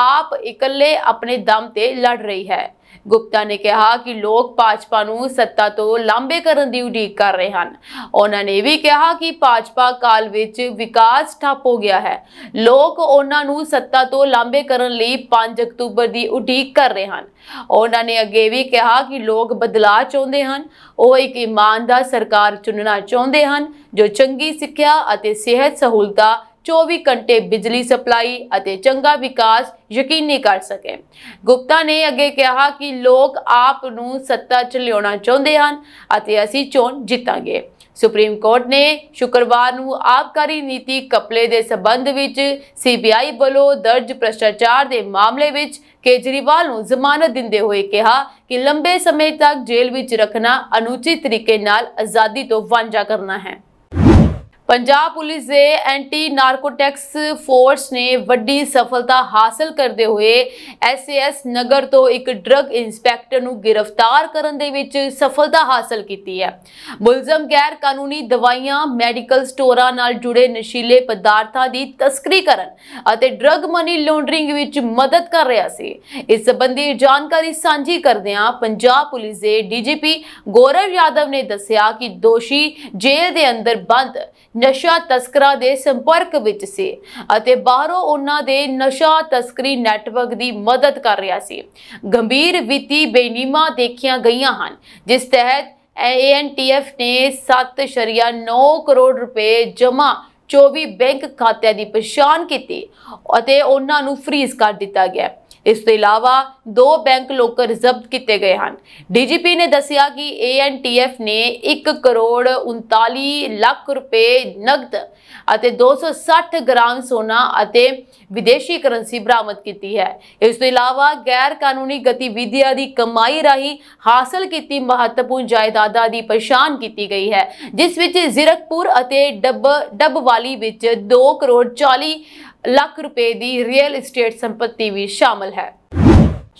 ਆਪ ਇਕੱਲੇ ਆਪਣੇ ਦਮ ਤੇ ਲੜ ਰਹੀ ਹੈ ਗੁਪਤਾ ਨੇ ਕਿਹਾ ਕਿ ਲੋਕ ਭਾਜਪਾ ਨੂੰ ਸੱਤਾ ਤੋਂ ਲਾਂਬੇ ਕਰਨ ਦੀ ਉਡੀਕ ਕਰ ਰਹੇ ਹਨ ਉਹਨਾਂ ਨੇ ਵੀ ਕਿਹਾ ਕਿ ਭਾਜਪਾ ਕਾਲ ਵਿੱਚ ਵਿਕਾਸ ਠੱਪ ਹੋ ਗਿਆ ਹੈ ਲੋਕ ਉਹਨਾਂ ਨੂੰ ਸੱਤਾ ਤੋਂ ਲਾਂਬੇ ਕਰਨ ਲਈ 5 ਅਕਤੂਬਰ ਦੀ ਉਡੀਕ ਕਰ ਰਹੇ ਹਨ ਉਹਨਾਂ ਨੇ ਅੱਗੇ ਵੀ ਕਿਹਾ ਕਿ ਲੋਕ ਬਦਲਾਅ ਚਾਹੁੰਦੇ ਹਨ ਉਹ ਇੱਕ ਇਮਾਨਦਾਰ ਸਰਕਾਰ ਚੁਣਨਾ ਚਾਹੁੰਦੇ ਹਨ ਜੋ ਚੰਗੀ ਸਿੱਖਿਆ ਅਤੇ ਸਿਹਤ ਸਹੂਲਤਾਂ 24 ਘੰਟੇ ਬਿਜਲੀ ਸਪਲਾਈ ਅਤੇ ਚੰਗਾ ਵਿਕਾਸ ਯਕੀਨੀ ਕਰ ਸਕੇ ਗੁਪਤਾ ਨੇ ਅੱਗੇ ਕਿਹਾ ਕਿ ਲੋਕ ਆਪ ਨੂੰ ਸੱਤਾ 'ਚ ਲਿਆਉਣਾ ਚਾਹੁੰਦੇ ਹਨ ਅਤੇ ਅਸੀਂ ਚੋਣ ਜਿੱਤਾਂਗੇ ਸੁਪਰੀਮ ਕੋਰਟ ਨੇ ਸ਼ੁੱਕਰਵਾਰ ਨੂੰ ਆਪਕਾਰੀ ਨੀਤੀ ਕਪਲੇ ਦੇ ਸਬੰਧ ਵਿੱਚ ਸੀਬੀਆਈ ਵੱਲੋਂ ਦਰਜ ਭ੍ਰਸ਼ਟਾਚਾਰ ਦੇ ਮਾਮਲੇ ਵਿੱਚ ਕੇਜਰੀਵਾਲ ਨੂੰ ਜ਼ਮਾਨਤ ਦਿੰਦੇ ਹੋਏ ਕਿਹਾ ਕਿ ਲੰਬੇ ਸਮੇਂ ਤੱਕ ਜੇਲ੍ਹ ਵਿੱਚ ਰੱਖਣਾ ਅਨੁਚਿਤ ਤਰੀਕੇ ਨਾਲ ਆਜ਼ਾਦੀ ਤੋਂ ਵਾਂਝਾ ਕਰਨਾ ਹੈ ਪੰਜਾਬ ਪੁਲਿਸ ਦੇ ਐਂਟੀ ਨਾਰਕੋਟਿਕਸ ਫੋਰਸ ਨੇ ਵੱਡੀ ਸਫਲਤਾ ਹਾਸਲ ਕਰਦੇ ਹੋਏ ਐਸਏਐਸ ਨਗਰ ਤੋਂ ਇੱਕ ਡਰਗ ਇਨਸਪੈਕਟਰ ਨੂੰ ਗ੍ਰਿਫਤਾਰ ਕਰਨ ਦੇ ਵਿੱਚ ਸਫਲਤਾ ਹਾਸਲ ਕੀਤੀ ਹੈ ਮੁਲਜ਼ਮ ਗੈਰ ਕਾਨੂੰਨੀ ਦਵਾਈਆਂ ਮੈਡੀਕਲ ਸਟੋਰਾਂ ਨਾਲ ਜੁੜੇ ਨਸ਼ੀਲੇ ਪਦਾਰਥਾਂ ਦੀ ਤਸਕਰੀ ਕਰਨ ਅਤੇ ਡਰਗ ਮਨੀ ਲਾਂਡਰਿੰਗ ਵਿੱਚ ਮਦਦ ਕਰ ਰਿਹਾ ਸੀ ਇਸ ਸੰਬੰਧੀ ਜਾਣਕਾਰੀ ਸਾਂਝੀ ਕਰਦਿਆਂ ਪੰਜਾਬ ਪੁਲਿਸ ਦੇ ਡੀਜੀਪੀ ਗੌਰਵ ਯਾਦਵ ਨੇ ਦੱਸਿਆ ਕਿ ਦੋਸ਼ੀ ਜੇਲ੍ਹ ਦੇ ਅੰਦਰ ਬੰਦ ਨਸ਼ਾ ਤਸਕਰਾਂ ਦੇ ਸੰਪਰਕ ਵਿੱਚ ਸੀ ਅਤੇ ਬਾਹਰੋਂ ਉਹਨਾਂ ਦੇ ਨਸ਼ਾ ਤਸਕਰੀ ਨੈਟਵਰਕ ਦੀ ਮਦਦ ਕਰ ਰਿਹਾ ਸੀ ਗੰਭੀਰ ਵਿੱਤੀ ਬੇਨੀਮਾ ਦੇਖੀਆਂ ਗਈਆਂ ਹਨ ਜਿਸ ਤਹਿਤ ਐਨਟੀਐਫ ਨੇ 7.9 ਕਰੋੜ ਰੁਪਏ ਜਮ੍ਹਾਂ 24 ਬੈਂਕ ਖਾਤਿਆਂ ਦੀ ਪਛਾਣ ਕੀਤੀ ਅਤੇ ਉਹਨਾਂ ਨੂੰ ਫ੍ਰੀਜ਼ ਕਰ ਦਿੱਤਾ ਗਿਆ ਇਸ ਤੋਂ ਇਲਾਵਾ ਦੋ ਬੈਂਕ ਲੋਕਰ ਜ਼ਬਤ ਕੀਤੇ ਗਏ ਹਨ ਡੀਜੀਪੀ ਨੇ ਦੱਸਿਆ ਕਿ ਏਐਨਟੀਐਫ ਨੇ 1 ਕਰੋੜ 39 ਲੱਖ ਰੁਪਏ ਨਗਦ ਅਤੇ 260 ਗ੍ਰਾਮ ਸੋਨਾ ਅਤੇ ਵਿਦੇਸ਼ੀ ਕਰੰਸੀ ਬਰਾਮਦ ਕੀਤੀ ਹੈ ਇਸ ਤੋਂ ਇਲਾਵਾ ਗੈਰ ਕਾਨੂੰਨੀ ਗਤੀਵਿਧੀਆਂ ਦੀ ਕਮਾਈ ਰਾਹੀਂ ਹਾਸਲ ਕੀਤੀ ਮਹੱਤਵਪੂਰਨ ਜਾਇਦਾਦਾਂ ਦੀ ਪਛਾਣ ਕੀਤੀ ਗਈ ਹੈ ਜਿਸ ਵਿੱਚ ਜ਼ਿਰਕਪੁਰ ਅਤੇ ਡੱਬ ਡੱਬਵਾਲੀ ਵਿੱਚ 2 ਕਰੋੜ 40 ਲੱਖ ਰੁਪਏ ਦੀ ਰੀਅਲ ਏਸਟੇਟ ਸੰਪਤੀ ਵੀ ਸ਼ਾਮਲ ਹੈ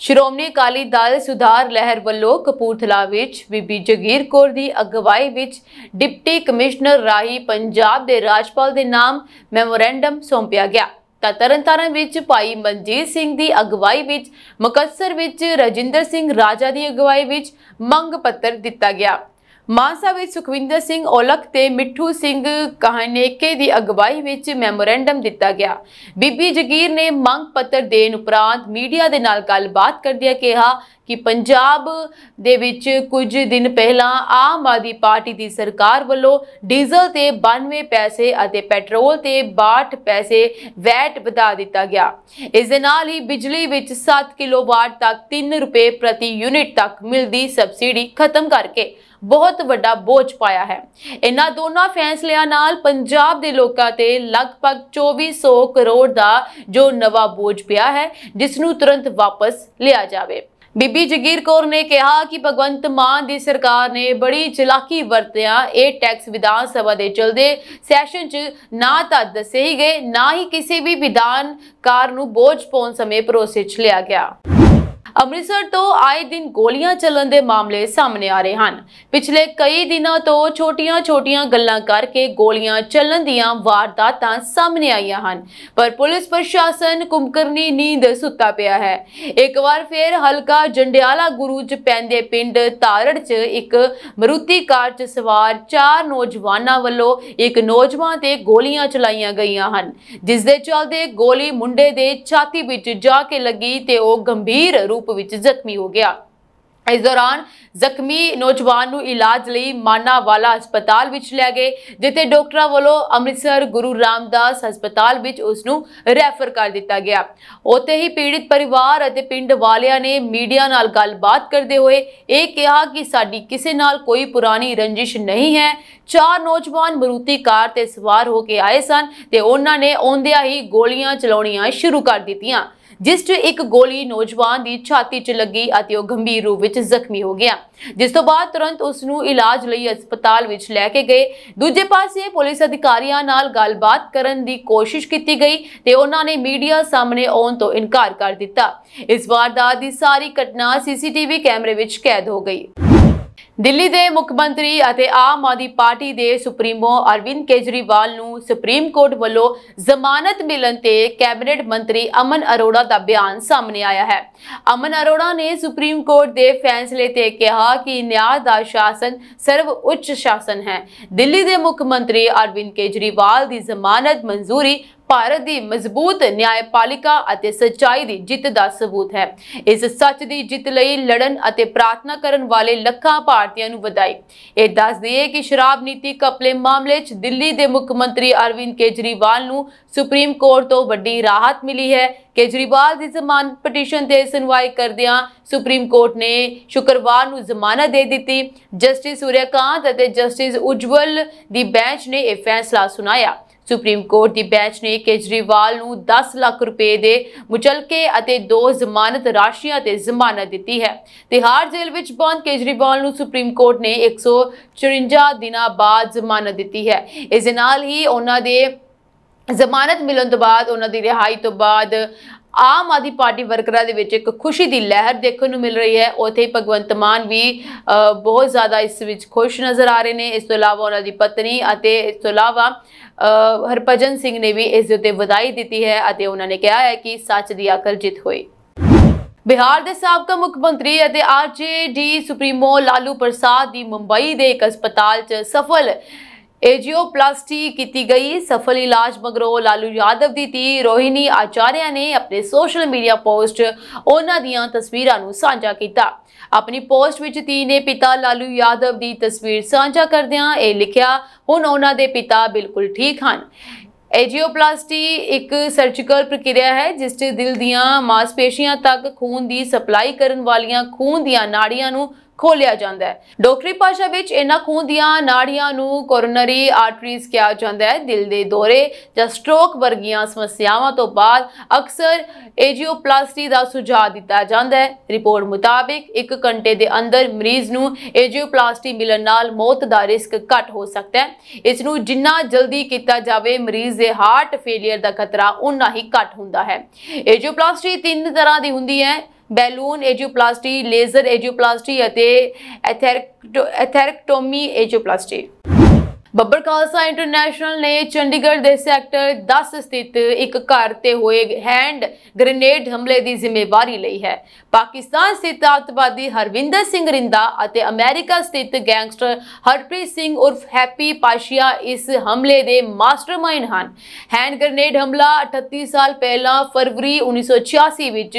ਸ਼੍ਰੋਮਣੀ ਅਕਾਲੀ ਦਲ ਸੁਧਾਰ ਲਹਿਰ ਵੱਲੋਂ ਕਪੂਰਥਲਾ ਵਿੱਚ ਬੀਬੀ ਜਗੀਰ ਕੌਰ ਦੀ ਅਗਵਾਈ ਵਿੱਚ ਡਿਪਟੀ ਕਮਿਸ਼ਨਰ ਰਾਹੀ ਪੰਜਾਬ ਦੇ ਰਾਜਪਾਲ ਦੇ ਨਾਮ ਮੈਮੋਰੈਂਡਮ ਸੌਂਪਿਆ ਗਿਆ ਤਰਨਤਾਰਨ ਵਿੱਚ ਭਾਈ ਮਨਜੀਤ ਸਿੰਘ ਦੀ ਅਗਵਾਈ ਵਿੱਚ ਮਕਸਰ ਵਿੱਚ ਰਜਿੰਦਰ ਸਿੰਘ ਰਾਜਾ ਦੀ ਅਗਵਾਈ ਵਿੱਚ ਮੰਗ ਪੱਤਰ ਦਿੱਤਾ ਗਿਆ ਮਾਨਸਾ ਵਿੱਚ ਸੁਖਵਿੰਦਰ ਸਿੰਘ ਔਲਕ ਤੇ ਮਿੱਠੂ ਸਿੰਘ ਕਹਾਣੇਕੇ ਦੀ ਅਗਵਾਈ ਵਿੱਚ ਮੈਮੋਰੈਂਡਮ ਦਿੱਤਾ ਗਿਆ ਬੀਬੀ ਜਗੀਰ ਨੇ ਮੰਗ ਪੱਤਰ ਦੇਣ ਉਪਰੰਤ ਮੀਡੀਆ ਦੇ ਨਾਲ ਗੱਲਬਾਤ ਕਰਦਿਆਂ ਕਿਹਾ ਕਿ ਪੰਜਾਬ ਦੇ ਵਿੱਚ ਕੁਝ ਦਿਨ ਪਹਿਲਾਂ ਆਮ ਆਦੀ ਪਾਰਟੀ ਦੀ ਸਰਕਾਰ ਵੱਲੋਂ ਡੀਜ਼ਲ ਤੇ 92 ਪੈਸੇ ਅਤੇ ਪੈਟਰੋਲ ਤੇ 62 ਪੈਸੇ ਵੈਟ ਵਧਾ ਦਿੱਤਾ ਗਿਆ ਇਸ ਦੇ ਨਾਲ ਹੀ ਬਿਜਲੀ ਵਿੱਚ 7 ਕਿਲੋਵਾਟ ਤੱਕ 3 ਰੁਪਏ ਪ੍ਰਤੀ ਯੂਨਿਟ ਤੱਕ ਮਿਲਦੀ ਸਬਸਿਡੀ ਖਤਮ ਕਰਕੇ ਬਹੁਤ ਵੱਡਾ ਬੋਝ ਪਾਇਆ ਹੈ ਇਹਨਾਂ ਦੋਨਾਂ ਫੈਸਲਿਆਂ ਨਾਲ ਪੰਜਾਬ ਦੇ ਲੋਕਾਂ ਤੇ ਲਗਭਗ 2400 ਕਰੋੜ ਦਾ ਜੋ ਨਵਾਂ ਬੋਝ ਪਿਆ ਹੈ ਜਿਸ ਨੂੰ ਤੁਰੰਤ ਵਾਪਸ ਲਿਆ ਜਾਵੇ ਬੀਬੀ ਜਗੀਰ ਕੌਰ ਨੇ ਕਿਹਾ ਕਿ ਭਗਵੰਤ ਮਾਨ ਦੀ ਸਰਕਾਰ ਨੇ ਬੜੀ ਚਲਾਕੀ ਵਰਤਿਆ ਇਹ ਟੈਕਸ ਵਿਧਾਨ ਸਭਾ ਦੇ ਚਲਦੇ ਸੈਸ਼ਨ 'ਚ ਨਾ ਤਾਂ ਦੱਸੇ ਹੀ ਗਏ ਨਾ ਹੀ ਕਿਸੇ ਵੀ ਵਿਧਾਨਕਾਰ ਨੂੰ ਬੋਝ ਪਾਉਣ ਸਮੇਂ ਭਰੋਸੇ 'ਚ ਲਿਆ ਗਿਆ ਅੰਮ੍ਰਿਤਸਰ ਤੋਂ ਆਏ ਦਿਨ ਗੋਲੀਆਂ ਚੱਲਣ ਦੇ ਮਾਮਲੇ ਸਾਹਮਣੇ ਆ ਰਹੇ ਹਨ ਪਿਛਲੇ ਕਈ ਦਿਨਾਂ ਤੋਂ ਛੋਟੀਆਂ-ਛੋਟੀਆਂ ਗੱਲਾਂ ਕਰਕੇ ਗੋਲੀਆਂ ਚੱਲਣ ਦੀਆਂ ਵਾਰਦਾਤਾਂ ਸਾਹਮਣੇ ਆਈਆਂ ਹਨ ਪਰ ਪੁਲਿਸ ਪ੍ਰਸ਼ਾਸਨ ਕੁਮਕਰਨੀ ਨੀਂਦ ਸੁੱਤਾ ਪਿਆ ਹੈ ਇੱਕ ਵਾਰ ਫੇਰ ਹਲਕਾ ਜੰਡਿਆਲਾ ਗੁਰੂ ਚ ਪੈਂਦੇ ਪਿੰਡ ਤਾਰੜ ਚ ਇੱਕ ਮਰੂਤੀ ਕਾਰ ਚ ਸਵਾਰ ਚਾਰ ਨੌਜਵਾਨਾਂ ਵੱਲੋਂ ਇੱਕ ਨੌਜਵਾਨ ਤੇ ਗੋਲੀਆਂ ਚਲਾਈਆਂ ਗਈਆਂ ਹਨ ਜਿਸ ਦੇ ਚਲਦੇ ਗੋਲੀ ਮੁੰਡੇ ਦੇ ਛਾਤੀ ਵਿੱਚ ਜਾ ਕੇ ਲੱਗੀ ਤੇ ਉਹ ਗੰਭੀਰ ਰੂਪ ਰੂਪ ਵਿੱਚ ਜ਼ਖਮੀ ਹੋ ਗਿਆ ਇਸ ਦੌਰਾਨ ਜ਼ਖਮੀ ਨੌਜਵਾਨ ਨੂੰ ਇਲਾਜ ਲਈ ਮਾਨਾਵਾਲਾ ਹਸਪਤਾਲ ਵਿੱਚ ਲੈ ਗਏ ਜਿੱਥੇ ਡਾਕਟਰਾਂ ਵੱਲੋਂ ਅੰਮ੍ਰਿਤਸਰ ਗੁਰੂ ਰਾਮਦਾਸ ਹਸਪਤਾਲ ਵਿੱਚ ਉਸ ਨੂੰ ਰੈਫਰ ਕਰ ਦਿੱਤਾ ਗਿਆ ਉੱਥੇ ਹੀ ਪੀੜਿਤ ਪਰਿਵਾਰ ਅਤੇ ਪਿੰਡ ਵਾਲਿਆਂ ਨੇ ਮੀਡੀਆ ਨਾਲ ਗੱਲਬਾਤ ਕਰਦੇ ਹੋਏ ਇਹ ਕਿਹਾ ਕਿ ਸਾਡੀ ਕਿਸੇ ਨਾਲ ਕੋਈ ਪੁਰਾਣੀ ਰੰਜਿਸ਼ ਨਹੀਂ ਹੈ ਚਾਰ ਨੌਜਵਾਨ ਮਰੂਤੀ ਕਾਰ ਤੇ ਸਵਾਰ ਹੋ ਕੇ ਆਏ ਸਨ ਤੇ ਉਹਨਾਂ ਨੇ ਆਉਂਦਿਆਂ ਹੀ ਗੋਲੀਆਂ ਚਲਾਉਣੀਆਂ ਸ਼ੁਰੂ ਕਰ ਦਿੱਤੀਆਂ ਜਿਸ 'ਚ ਇੱਕ ਗੋਲੀ ਨੌਜਵਾਨ ਦੀ ਛਾਤੀ 'ਚ ਲੱਗੀ ਅਤੇ ਉਹ ਗੰਭੀਰ ਰੂਪ ਵਿੱਚ ਜ਼ਖਮੀ ਹੋ ਗਿਆ ਜਿਸ ਤੋਂ ਬਾਅਦ ਤੁਰੰਤ ਉਸ ਨੂੰ ਇਲਾਜ ਲਈ ਹਸਪਤਾਲ ਵਿੱਚ ਲੈ ਕੇ ਗਏ ਦੂਜੇ ਪਾਸੇ ਪੁਲਿਸ ਅਧਿਕਾਰੀਆਂ ਨਾਲ ਗੱਲਬਾਤ ਕਰਨ ਦੀ ਕੋਸ਼ਿਸ਼ ਕੀਤੀ ਗਈ ਤੇ ਉਹਨਾਂ ਨੇ ਮੀਡੀਆ ਸਾਹਮਣੇ ਆਉਣ ਤੋਂ ਇਨਕਾਰ ਕਰ ਦਿੱਤਾ ਇਸ ਵਾਰਦਾਤ ਦੀ ਸਾਰੀ ਘਟਨਾ ਸੀਸੀਟੀਵੀ ਕੈਮਰੇ ਵਿੱਚ ਕੈਦ ਹੋ ਗਈ ਦਿੱਲੀ ਦੇ ਮੁੱਖ ਮੰਤਰੀ ਅਤੇ ਆਮ ਆਦਮੀ ਪਾਰਟੀ ਦੇ ਸੁਪਰੀਮੋ ਅਰਵਿੰਦ ਕੇਜਰੀਵਾਲ ਨੂੰ ਸੁਪਰੀਮ ਕੋਰਟ ਵੱਲੋਂ ਜ਼ਮਾਨਤ ਮਿਲਣ ਤੇ ਕੈਬਨਿਟ ਮੰਤਰੀ ਅਮਨ ਅਰੋੜਾ ਦਾ ਬਿਆਨ ਸਾਹਮਣੇ ਆਇਆ ਹੈ ਅਮਨ ਅਰੋੜਾ ਨੇ ਸੁਪਰੀਮ ਕੋਰਟ ਦੇ ਫੈਸਲੇ ਤੇ ਕਿਹਾ ਕਿ ਨਿਆਂ ਦਾ ਸ਼ਾਸਨ ਸਰਵ ਉੱਚ ਸ਼ਾਸਨ ਹੈ ਦਿੱਲੀ ਦੇ ਮੁੱਖ ਮੰਤਰੀ ਅਰਵਿੰਦ ਕੇਜਰੀਵਾਲ ਦੀ ਜ਼ਮਾਨਤ ਮਨਜ਼ੂਰੀ ਭਾਰਤ ਦੀ ਮਜ਼ਬੂਤ ਨਿਆਂਪਾਲਿਕਾ ਅਤੇ ਸੱਚਾਈ ਦੀ ਜਿੱਤ ਦਾ ਸਬੂਤ ਹੈ ਇਸ ਸੱਚ ਦੀ ਜਿੱਤ ਲਈ ਲੜਨ ਅਤੇ ਪ੍ਰਾਰਥਨਾ ਕਰਨ ਵਾਲੇ ਲੱਖਾਂ ਭਾਰਤੀਆਂ ਨੂੰ ਵਧਾਈ ਇਹ ਦੱਸ ਦਈਏ ਕਿ ਸ਼ਰਾਬ ਨੀਤੀ ਕਪਲੇ ਮਾਮਲੇ 'ਚ ਦਿੱਲੀ ਦੇ ਮੁੱਖ ਮੰਤਰੀ ਅਰਵਿੰਦ ਕੇਜਰੀਵਾਲ ਨੂੰ ਸੁਪਰੀਮ ਕੋਰਟ ਤੋਂ ਵੱਡੀ ਰਾਹਤ ਮਿਲੀ ਹੈ ਕੇਜਰੀਵਾਲ ਦੀ ਜ਼ਮਾਨਤ ਪਟੀਸ਼ਨ ਤੇ ਸੁਣਵਾਈ ਕਰਦਿਆਂ ਸੁਪਰੀਮ ਕੋਰਟ ਨੇ ਸ਼ੁੱਕਰਵਾਰ ਨੂੰ ਜ਼ਮਾਨਤ ਦੇ ਦਿੱਤੀ ਜਸਟਿਸ ਸੂਰਿਆਕਾਂਤ ਅਤੇ ਜਸਟਿਸ ਉਜਵਲ ਦੀ ਬੈਂਚ ਨੇ ਇਹ ਫੈਸਲਾ ਸੁਣਾਇਆ ਸੁਪਰੀਮ ਕੋਰਟ ਦੀ ਬੈਂਚ ਨੇ ਕੇਜਰੀਵਾਲ ਨੂੰ 10 ਲੱਖ ਰੁਪਏ ਦੇ ਮੁਚਲਕੇ ਅਤੇ ਦੋ ਜ਼ਮਾਨਤ ਰਾਸ਼ੀਆਂ ਤੇ ਜ਼ਮਾਨਤ ਦਿੱਤੀ ਹੈ ਤਿਹਾਰ ਜੇਲ੍ਹ ਵਿੱਚ ਬੰਦ ਕੇਜਰੀਵਾਲ ਨੂੰ ਸੁਪਰੀਮ ਕੋਰਟ ਨੇ 154 ਦਿਨਾਂ ਬਾਅਦ ਜ਼ਮਾਨਤ ਦਿੱਤੀ ਹੈ ਇਸ ਨਾਲ ਹੀ ਉਹਨਾਂ ਦੇ ਜ਼ਮਾਨਤ ਮਿਲਣ ਤੋਂ ਬਾਅਦ ਉਹਨਾਂ ਦੀ ਰਿਹਾਈ ਤੋਂ ਬਾਅਦ ਆਮ ਆਦੀ ਪਾਰਟੀ ਵਰਕਰਾਂ ਦੇ ਵਿੱਚ ਇੱਕ ਖੁਸ਼ੀ ਦੀ ਲਹਿਰ ਦੇਖਣ ਨੂੰ ਮਿਲ ਰਹੀ ਹੈ ਉਥੇ ਭਗਵੰਤ ਮਾਨ ਵੀ ਬਹੁਤ ਜ਼ਿਆਦਾ ਇਸ ਵਿੱਚ ਖੁਸ਼ ਨਜ਼ਰ ਆ ਰਹੇ ਨੇ ਇਸ ਤੋਂ ਇਲਾਵਾ ਉਹਨਾਂ ਦੀ ਪਤਨੀ ਅਤੇ ਇਸ ਤੋਂ ਇਲਾਵਾ ਹਰਪਜਨ ਸਿੰਘ ਨੇ ਵੀ ਇਸ ਦੇ ਉੱਤੇ ਵਧਾਈ ਦਿੱਤੀ ਹੈ ਅਤੇ ਉਹਨਾਂ ਨੇ ਕਿਹਾ ਹੈ ਕਿ ਸੱਚ ਦੀ ਅਕਲ ਜਿੱਤ ਹੋਈ ਬਿਹਾਰ ਦੇ ਸਾਬਕਾ ਮੁੱਖ ਮੰਤਰੀ ਅਤੇ ਆਰਜੇਡੀ ਸੁਪਰੀਮੋ ਲਾਲੂ ਪ੍ਰਸਾਦ ਦੀ ਮੁੰਬਈ ਦੇ ਇੱਕ ਹਸਪਤਾਲ 'ਚ ਸਫਲ एजियोप्लास्टी ਕੀਤੀ ਗਈ ਸਫਲ ਇਲਾਜ ਮਗਰੋਂ ਲਾਲੂ ਯਾਦਵ ਦੀ ਧੀ ਰੋਹਿਣੀ ਆਚਾਰਿਆ ਨੇ ਆਪਣੇ ਸੋਸ਼ਲ ਮੀਡੀਆ ਪੋਸਟ ਉਹਨਾਂ ਦੀਆਂ ਤਸਵੀਰਾਂ ਨੂੰ ਸਾਂਝਾ ਕੀਤਾ ਆਪਣੀ ਪੋਸਟ ਵਿੱਚ ਧੀ ਨੇ ਪਿਤਾ ਲਾਲੂ ਯਾਦਵ ਦੀ ਤਸਵੀਰ ਸਾਂਝਾ ਕਰਦਿਆਂ ਇਹ ਲਿਖਿਆ ਹੁਣ ਉਹਨਾਂ ਦੇ ਪਿਤਾ ਬਿਲਕੁਲ ਠੀਕ ਹਨ ਐਂਜੀਓਪਲਾਸਟੀ ਇੱਕ ਸਰਜੀਕਲ ਪ੍ਰਕਿਰਿਆ ਹੈ ਜਿਸ 'ਚ ਦਿਲ ਦੀਆਂ ਮਾਸਪੇਸ਼ੀਆਂ ਤੱਕ ਖੂਨ ਦੀ ਸਪਲਾਈ ਕਰਨ ਵਾਲੀਆਂ ਖੂਨ ਦੀਆਂ ਨਾੜੀਆਂ ਨੂੰ ਖੋਲਿਆ ਜਾਂਦਾ ਹੈ ਡਾਕਟਰੀ ਭਾਸ਼ਾ ਵਿੱਚ ਇਹਨਾਂ ਖੂਨ ਦੀਆਂ ਨਾੜੀਆਂ ਨੂੰ ਕੋਰੋਨਰੀ ਆਰਟਰੀਜ਼ ਕਿਹਾ ਜਾਂਦਾ ਹੈ ਦਿਲ ਦੇ ਦੌਰੇ ਜਾਂ ਸਟ੍ਰੋਕ ਵਰਗੀਆਂ ਸਮੱਸਿਆਵਾਂ ਤੋਂ ਬਾਅਦ ਅਕਸਰ ਐਜੀਓਪਲਾਸਟੀ ਦਾ ਸੁਝਾਅ ਦਿੱਤਾ ਜਾਂਦਾ ਹੈ ਰਿਪੋਰਟ ਮੁਤਾਬਿਕ 1 ਘੰਟੇ ਦੇ ਅੰਦਰ ਮਰੀਜ਼ ਨੂੰ ਐਜੀਓਪਲਾਸਟੀ ਮਿਲਣ ਨਾਲ ਮੌਤ ਦਾ ਰਿਸਕ ਘਟ ਹੋ ਸਕਦਾ ਹੈ ਇਸ ਨੂੰ ਜਿੰਨਾ ਜਲਦੀ ਕੀਤਾ ਜਾਵੇ ਮਰੀਜ਼ ਦੇ ਹਾਰਟ ਫੇਲਿਅਰ ਦਾ ਖਤਰਾ ਉਨਾ ਹੀ ਘਟ ਹੁੰਦਾ ਹੈ ਐਜੀਓਪਲਾਸਟੀ ਤਿੰਨ ਤਰ੍ਹਾਂ ਦੀ ਹੁੰਦੀ ਹੈ ਬੈਲੂਨ ਐਜੀਓਪਲਾਸਟੀ ਲੇਜ਼ਰ ਐਜੀਓਪਲਾਸਟੀ ਅਤੇ ਐਥੈਰੈਕਟੋਮੀ ਐਜੀਓਪਲਾਸਟੀ ਬੱਬਰ ਕਾਲਸਾ ਇੰਟਰਨੈਸ਼ਨਲ ਨੇ ਚੰਡੀਗੜ੍ਹ ਦੇ ਸੈਕਟਰ 10 ਸਥਿਤ ਇੱਕ ਘਰ ਤੇ ਹੋਏ ਹੈਂਡ ਗ੍ਰੇਨੇਡ ਹਮਲੇ ਦੀ ਜ਼ਿੰਮੇਵਾਰੀ ਲਈ ਹੈ ਪਾਕਿਸਤਾਨ ਸਥਿਤ ਅਤਵਾਦੀ ਹਰਵਿੰਦਰ ਸਿੰਘ ਰਿੰਦਾ ਅਤੇ ਅਮਰੀਕਾ ਸਥਿਤ ਗੈਂਗਸਟਰ ਹਰਪ੍ਰੀਤ ਸਿੰਘ ਉਰਫ ਹੈਪੀ ਪਾਸ਼ੀਆ ਇਸ ਹਮਲੇ ਦੇ ਮਾਸਟਰਮਾਈਂਡ ਹਨ ਹੈਂਡ ਗ੍ਰੇਨੇਡ ਹਮਲਾ 38 ਸਾਲ ਪਹਿਲਾਂ ਫਰਵਰੀ 1986 ਵਿੱਚ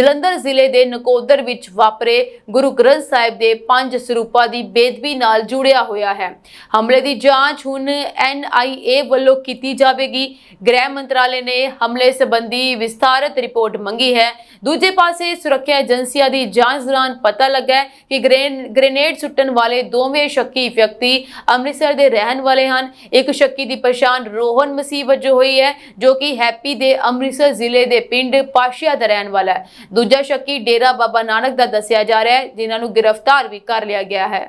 ਜਲੰਧਰ ਜ਼ਿਲ੍ਹੇ ਦੇ ਨਕੋਦਰ ਵਿੱਚ ਵਾਪਰੇ ਗੁਰੂ ਗ੍ਰੰਥ ਸਾਹਿਬ ਦੇ ਪੰਜ ਸਰੂਪਾਂ ਦੀ ਬੇਦਬੀ ਨਾਲ ਜੁੜਿਆ ਹੋਇਆ ਹੈ ਹਮਲੇ ਦੀ ਜਾਂਚ ਹੁਣ ਐਨਆਈਏ ਵੱਲੋਂ ਕੀਤੀ ਜਾਵੇਗੀ ਗ੍ਰਹਿ ਮੰਤਰਾਲੇ ਨੇ ਹਮਲੇ ਸੰਬੰਧੀ ਵਿਸਤਾਰਤ ਰਿਪੋਰਟ ਮੰਗੀ ਹੈ ਦੂਜੇ ਪਾਸੇ ਸੁਰੱਖਿਆ ਏਜੰਸੀਆਂ ਦੀ ਜਾਂਚ ਦੌਰਾਨ ਪਤਾ ਲੱਗਾ ਕਿ ਗ੍ਰੇਨੇਡ ਸੁੱਟਣ ਵਾਲੇ ਦੋਵੇਂ ਸ਼ੱਕੀ ਵਿਅਕਤੀ ਅੰਮ੍ਰਿਤਸਰ ਦੇ ਰਹਿਣ ਵਾਲੇ ਹਨ ਇੱਕ ਸ਼ੱਕੀ ਦੀ ਪਛਾਣ ਰੋਹਨ ਮਸੀਹ ਵਜੋਂ ਹੋਈ ਹੈ ਜੋ ਕਿ ਹੈਪੀ ਦੇ ਅੰਮ੍ਰਿਤਸਰ ਜ਼ਿਲ੍ਹੇ ਦੇ ਪਿੰਡ ਪਾਸ਼ੀਆ ਦਾ ਰਹਿਣ ਵਾਲਾ ਹੈ ਦੂਜਾ ਸ਼ੱਕੀ ਡੇਰਾ ਬਾਬਾ ਨਾਨਕ ਦਾ ਦੱਸਿਆ ਜਾ ਰਿਹਾ ਹੈ ਜਿਨ੍ਹਾਂ ਨੂੰ ਗ੍ਰਿਫਤਾਰ ਵੀ ਕਰ ਲਿਆ ਗਿਆ ਹੈ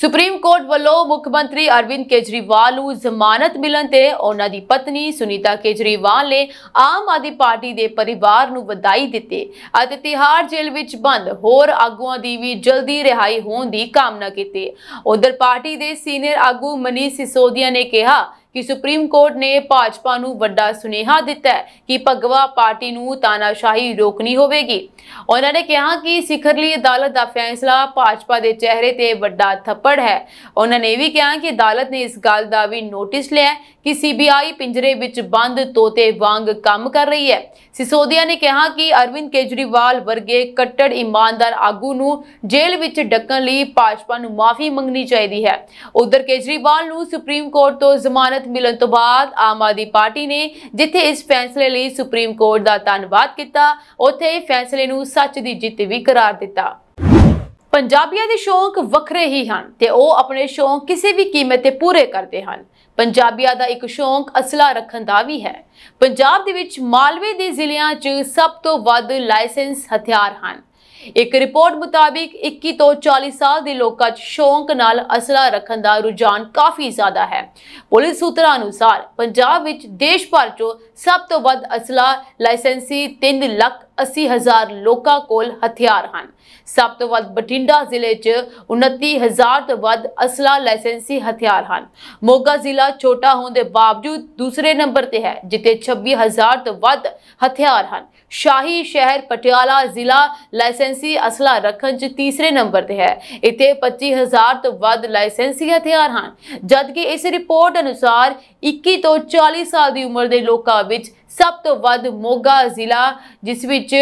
ਸੁਪਰੀਮ ਕੋਰਟ ਵੱਲੋਂ ਮੁੱਖ ਮੰਤਰੀ ਅਰਵਿੰਦ ਕੇਜਰੀਵਾਲ ਨੂੰ ਜ਼ਮਾਨਤ ਮਿਲਣ ਤੇ ਉਹਨਾਂ ਦੀ ਪਤਨੀ ਸੁਨੀਤਾ ਕੇਜਰੀਵਾਲ ਨੇ ਆਮ ਆਦੀ ਪਾਰਟੀ ਦੇ ਪਰਿਵਾਰ ਨੂੰ ਵਧਾਈ ਦਿੱਤੀ ਅਤੇ ਤਿਹਾਰ ਜੇਲ੍ਹ ਵਿੱਚ ਬੰਦ ਹੋਰ ਆਗੂਆਂ ਦੀ ਵੀ ਜਲਦੀ ਰਿਹਾਈ ਹੋਣ ਦੀ ਕਾਮਨਾ ਕੀਤੀ ਉਧਰ ਪਾਰਟੀ ਦੇ ਸੀਨੀਅਰ ਆਗੂ ਮਨੀਸ਼ ਸਿਸੋਦੀਆ ਨੇ ਕਿਹਾ ਕਿ ਸੁਪਰੀਮ ਕੋਰਟ ਨੇ ਭਾਜਪਾ ਨੂੰ ਵੱਡਾ ਸੁਨੇਹਾ ਦਿੱਤਾ ਹੈ ਕਿ ਭਗਵਾ ਪਾਰਟੀ ਨੂੰ ਤਾਨਾਸ਼ਾਹੀ ਰੋਕਣੀ ਹੋਵੇਗੀ ਉਹਨਾਂ ਨੇ ਕਿਹਾ ਕਿ ਸਿਖਰਲੀ ਅਦਾਲਤ ਦਾ ਫੈਸਲਾ ਭਾਜਪਾ ਦੇ ਚਿਹਰੇ ਤੇ ਵੱਡਾ ਥੱਪੜ ਹੈ ਉਹਨਾਂ ਨੇ ਵੀ ਕਿਹਾ ਕਿ ਅਦਾਲਤ ਨੇ ਇਸ ਗੱਲ ਦਾ ਵੀ ਨੋਟਿਸ ਲਿਆ ਕਿ ਸੀਬੀਆਈ ਪਿੰਜਰੇ ਵਿੱਚ ਬੰਦ ਤੋਤੇ ਵਾਂਗ ਕੰਮ ਕਰ ਰਹੀ ਹੈ ਸਿਸੋਦੀਆ ਨੇ ਕਿਹਾ ਕਿ ਅਰਵਿੰਦ ਕੇਜਰੀਵਾਲ ਵਰਗੇ ਕੱਟੜ ਇਮਾਨਦਾਰ ਆਗੂ ਨੂੰ ਜੇਲ੍ਹ ਵਿੱਚ ਡੱਕਣ ਲਈ ਭਾਜਪਾ ਨੂੰ ਮਾਫੀ ਮੰਗਣੀ ਚਾਹੀਦੀ ਹੈ ਉਧਰ ਕੇਜਰੀਵਾਲ ਨੂੰ ਸੁਪਰੀਮ ਕੋਰਟ ਤੋਂ ਜ਼ਮਾਨਤ ਮਿਲਣ ਤੋਂ ਬਾਅਦ ਆਮ ਆਦੀ ਪਾਰਟੀ ਨੇ ਜਿੱਥੇ ਇਸ ਫੈਸਲੇ ਲਈ ਸੁਪਰੀਮ ਕੋਰਟ ਦਾ ਧੰਨਵਾਦ ਕੀਤਾ ਉੱਥੇ ਇਹ ਫੈਸਲੇ ਨੂੰ ਸੱਚ ਦੀ ਜਿੱਤ ਵੀ ਕਰਾਰ ਦਿੱਤਾ ਪੰਜਾਬੀਆਂ ਦੇ ਸ਼ੌਂਕ ਵੱਖਰੇ ਹੀ ਹਨ ਤੇ ਉਹ ਆਪਣੇ ਸ਼ੌਂਕ ਕਿਸੇ ਵੀ ਕੀਮਤ ਤੇ ਪੂਰੇ ਕਰਦੇ ਹਨ ਪੰਜਾਬੀਆਂ ਦਾ ਇੱਕ ਸ਼ੌਂਕ ਅਸਲਾ ਰੱਖਣ ਦਾ ਵੀ ਹੈ ਪੰਜਾਬ ਦੇ ਵਿੱਚ ਮਾਲਵੇ ਦੇ ਜ਼ਿਲ੍ਹਿਆਂ 'ਚ ਸਭ ਤੋਂ ਵੱਧ ਲਾਇਸੈਂਸ ਹਥਿਆਰ ਹਨ ਇੱਕ ਰਿਪੋਰਟ ਮੁਤਾਬਿਕ 21 ਤੋਂ 40 ਸਾਲ ਦੇ ਲੋਕਾਂ 'ਚ ਸ਼ੌਂਕ ਨਾਲ ਅਸਲਾ ਰੱਖਣ ਦਾ ਰੁਝਾਨ ਕਾਫੀ ਜ਼ਿਆਦਾ ਹੈ ਪੁਲਿਸ ਸੂਤਰਾਂ ਅਨੁਸਾਰ ਪੰਜਾਬ ਵਿੱਚ ਦੇਸ਼ ਭਰ 'ਚੋਂ ਸਭ ਤੋਂ ਵੱਧ ਅਸਲਾ ਲਾਇਸੈਂਸੀ 3 ਲੱਖ 80 ਹਜ਼ਾਰ ਲੋਕਾਂ ਕੋਲ ਹਥਿਆਰ ਹਨ ਸਭ ਤੋਂ ਵੱਧ ਬਠਿੰਡਾ ਜ਼ਿਲ੍ਹੇ 'ਚ 29 ਹਜ਼ਾਰ ਤੋਂ ਵੱਧ ਅਸਲਾ ਲਾਇਸੈਂਸੀ ਹਥਿਆਰ ਹਨ ਮੋਗਾ ਜ਼ਿਲ੍ਹਾ ਛੋਟਾ ਹੋਣ ਦੇ ਬਾਵਜੂਦ ਦੂਸਰੇ ਨੰਬਰ ਤੇ ਹੈ ਜਿੱਥੇ 26 ਹਜ਼ਾਰ ਤੋਂ ਵੱਧ ਹਥਿਆਰ ਹਨ ਸ਼ਾਹੀ ਸ਼ਹਿਰ ਪਟਿਆਲਾ ਜ਼ਿਲ੍ਹਾ ਲਾਇਸੈਂਸੀ ਅਸਲਾ ਰੱਖਣ 'ਚ ਤੀਸਰੇ ਨੰਬਰ ਤੇ ਹੈ ਇੱਥੇ 25000 ਤੋਂ ਵੱਧ ਲਾਇਸੈਂਸੀ ਹਥਿਆਰ ਹਨ ਜਦਕਿ ਇਸ ਰਿਪੋਰਟ ਅਨੁਸਾਰ 21 ਤੋਂ 40 ਸਾਲ ਦੀ ਉਮਰ ਦੇ ਲੋਕਾਂ ਵਿੱਚ ਸਭ ਤੋਂ ਵੱਧ ਮੋਗਾ ਜ਼ਿਲ੍ਹਾ ਜਿਸ ਵਿੱਚ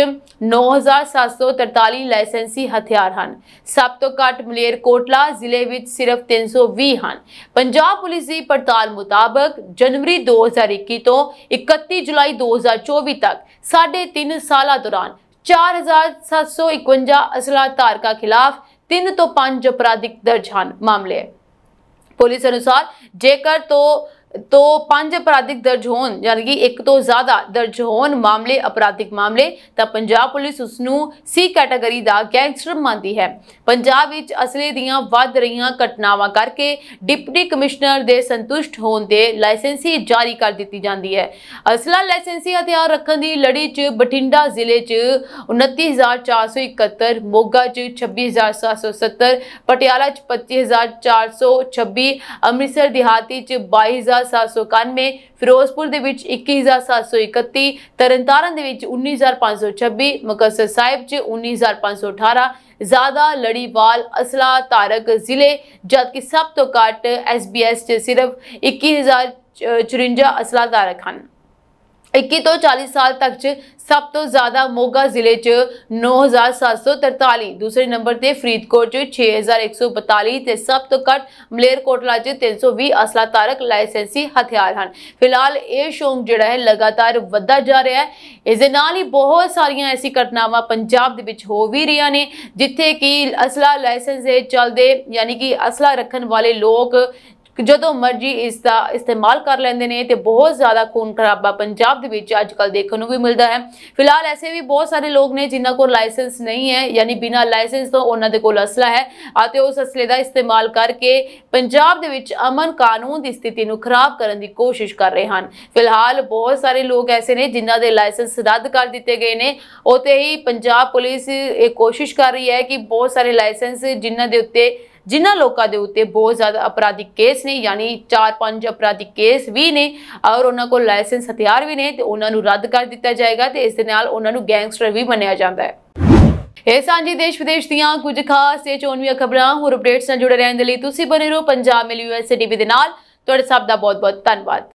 9743 ਲਾਇਸੈਂਸੀ ਹਥਿਆਰ ਹਨ ਸਭ ਤੋਂ ਘੱਟ ਮਲੇਰਕੋਟਲਾ ਜ਼ਿਲ੍ਹੇ ਵਿੱਚ ਸਿਰਫ 320 ਹਨ ਪੰਜਾਬ ਪੁਲਿਸ ਦੀ ਪੜਤਾਲ ਮੁਤਾਬਕ ਜਨਵਰੀ 2021 ਤੋਂ 31 ਜੁਲਾਈ 2024 ਤੱਕ 3.5 ਸਾਲਾਂ ਦੌਰਾਨ 4751 ਅਸਲਾ ਧਾਰਕਾ ਖਿਲਾਫ 3 ਤੋਂ 5 ਅਪਰਾਧਿਕ ਦਰਜ ਹਨ ਮਾਮਲੇ ਪੁਲਿਸ ਅਨੁਸਾਰ ਜੇਕਰ ਤੋਂ तो ਪੰਜ ਅਪਰਾਧਿਕ ਦਰਜ ਹੋਣ ਯਾਨੀ ਕਿ ਇੱਕ ਤੋਂ ਜ਼ਿਆਦਾ ਦਰਜ ਹੋਣ ਮਾਮਲੇ ਅਪਰਾਧਿਕ ਮਾਮਲੇ ਤਾਂ ਪੰਜਾਬ ਪੁਲਿਸ ਉਸ ਨੂੰ ਸੀ ਕੈਟਾਗਰੀ ਦਾ ਗੈਂਗਸਟਰ ਮੰਨਦੀ ਹੈ ਪੰਜਾਬ ਵਿੱਚ ਅਸਲੇ ਦੀਆਂ ਵੱਧ ਰਹੀਆਂ ਘਟਨਾਵਾਂ ਕਰਕੇ ਡਿਪਟੀ ਕਮਿਸ਼ਨਰ ਦੇ ਸੰਤੁਸ਼ਟ ਹੋਣ ਦੇ ਲਾਇਸੈਂਸੀ ਜਾਰੀ ਕਰ ਦਿੱਤੀ ਜਾਂਦੀ ਹੈ ਅਸਲਾ ਲਾਇਸੈਂਸੀ ਹਥਿਆਰ ਰੱਖਣ ਦੀ ਲੜੀ 'ਚ ਬਠਿੰਡਾ ਜ਼ਿਲ੍ਹੇ 'ਚ 29471 ਮੋਗਾ 'ਚ 26770 ਪਟਿਆਲਾ 'ਚ 25426 ਅੰਮ੍ਰਿਤਸਰ ਦਿਹਾਤੀ 'ਚ 22 19791 ਫਿਰੋਜ਼ਪੁਰ ਦੇ ਵਿੱਚ 21731 ਤਰਨਤਾਰਨ ਦੇ ਵਿੱਚ 19526 ਮੁਕਸਰ ਸਾਹਿਬ 'ਚ 19518 ਜ਼ਿਆਦਾ ਲੜੀਵਾਲ ਅਸਲਾ ਤਾਰਕ ਜ਼ਿਲ੍ਹੇ ਜਦ ਕਿ ਸਭ ਤੋਂ ਘੱਟ ਐਸਬੀਐਸ 'ਚ ਸਿਰਫ 21054 ਅਸਲਾ ਤਾਰਕ ਹਨ 21 ਤੋਂ 40 ਸਾਲ ਤੱਕ ਚ ਸਭ ਤੋਂ ਜ਼ਿਆਦਾ ਮੋਗਾ ਜ਼ਿਲ੍ਹੇ ਚ 9743 ਦੂਸਰੇ ਨੰਬਰ ਤੇ ਫਰੀਦਕੋਟ ਚ 6142 ਤੇ ਸਭ ਤੋਂ ਘੱਟ ਮਲੇਰਕੋਟਲਾ ਚ 320 ਅਸਲਾ ਤਾਰਕ ਲਾਇਸੈਂਸੀ ਹਥਿਆਰ ਹਨ ਫਿਲਹਾਲ ਇਹ ਸ਼ੌਂਕ ਜਿਹੜਾ ਹੈ ਲਗਾਤਾਰ ਵੱਧਦਾ ਜਾ ਰਿਹਾ ਹੈ ਇਸ ਦੇ ਨਾਲ ਹੀ ਬਹੁਤ ਸਾਰੀਆਂ ਐਸੀ ਘਟਨਾਵਾਂ ਪੰਜਾਬ ਦੇ ਵਿੱਚ ਹੋ ਵੀ ਰਹੀਆਂ ਨੇ ਜਿੱਥੇ ਕਿ ਅਸਲਾ ਲਾਇਸੈਂਸ ਦੇ ਚਲਦੇ ਯਾਨੀ ਕਿ ਅਸਲਾ ਰੱਖਣ ਵਾਲੇ ਲੋਕ ਕਿ ਜਦੋਂ ਮਰਜ਼ੀ ਇਸ ਦਾ ਇਸਤੇਮਾਲ ਕਰ ਲੈਂਦੇ ਨੇ ਤੇ ਬਹੁਤ ਜ਼ਿਆਦਾ ਖੂਨ ਖਰਾਬਾ ਪੰਜਾਬ ਦੇ ਵਿੱਚ ਅੱਜ ਕੱਲ ਦੇਖਣ ਨੂੰ ਵੀ ਮਿਲਦਾ ਹੈ ਫਿਲਹਾਲ ਐਸੇ ਵੀ ਬਹੁਤ ਸਾਰੇ ਲੋਕ ਨੇ ਜਿਨ੍ਹਾਂ ਕੋਲ ਲਾਇਸੈਂਸ ਨਹੀਂ ਹੈ ਯਾਨੀ ਬਿਨਾਂ ਲਾਇਸੈਂਸ ਤੋਂ ਉਹਨਾਂ ਦੇ ਕੋਲ ਅਸਲਾ ਹੈ ਅਤੇ ਉਸ ਅਸਲੇ ਦਾ ਇਸਤੇਮਾਲ ਕਰਕੇ ਪੰਜਾਬ ਦੇ ਵਿੱਚ ਅਮਨ ਕਾਨੂੰਨ ਦੀ ਸਥਿਤੀ ਨੂੰ ਖਰਾਬ ਕਰਨ ਦੀ ਕੋਸ਼ਿਸ਼ ਕਰ ਰਹੇ ਹਨ ਫਿਲਹਾਲ ਬਹੁਤ ਸਾਰੇ ਲੋਕ ਐਸੇ ਨੇ ਜਿਨ੍ਹਾਂ ਦੇ ਲਾਇਸੈਂਸ ਰੱਦ ਕਰ ਦਿੱਤੇ ਗਏ ਨੇ ਉਤੇ ਹੀ ਪੰਜਾਬ ਪੁਲਿਸ ਇਹ ਕੋਸ਼ਿਸ਼ ਕਰ ਰਹੀ ਹੈ ਕਿ ਬਹੁਤ ਸਾਰੇ ਲਾਇਸੈਂਸ ਜਿਨ੍ਹਾਂ ਦੇ ਉੱਤੇ ਜਿਨ੍ਹਾਂ ਲੋਕਾਂ ਦੇ ਉੱਤੇ ਬਹੁਤ ਜ਼ਿਆਦਾ ਅਪਰਾਧਿਕ ਕੇਸ ਨੇ ਯਾਨੀ 4-5 ਅਪਰਾਧਿਕ ਕੇਸ ਵੀ ਨੇ ਔਰ ਉਹਨਾਂ ਕੋਲ ਲਾਇਸੈਂਸ ਹਥਿਆਰ ਵੀ ਨੇ ਤੇ ਉਹਨਾਂ ਨੂੰ ਰੱਦ ਕਰ ਦਿੱਤਾ ਜਾਏਗਾ ਤੇ ਇਸ ਦੇ ਨਾਲ ਉਹਨਾਂ ਨੂੰ ਗੈਂਗਸਟਰ ਵੀ ਮੰਨਿਆ ਜਾਂਦਾ ਹੈ ਇਹ ਸਾਂਝੀ ਦੇਸ਼ ਵਿਦੇਸ਼ ਦੀਆਂ ਕੁਝ ਖਾਸ ਤੇ ਚੋਣਵੀਆਂ ਖਬਰਾਂ ਹੋਰ ਅਪਡੇਟਸ ਨਾਲ ਜੁੜੇ ਰਹਿਣ ਦੇ ਲਈ ਤੁਸੀਂ ਬਨੇ ਰਹੋ ਪੰਜਾਬ ਮਿਲ ਯੂਐਸਏ ਟੀਵੀ ਦੇ ਨਾਲ ਤੁਹਾਡੇ ਸਭ ਦਾ ਬਹੁਤ ਬਹੁਤ ਧੰਨਵਾਦ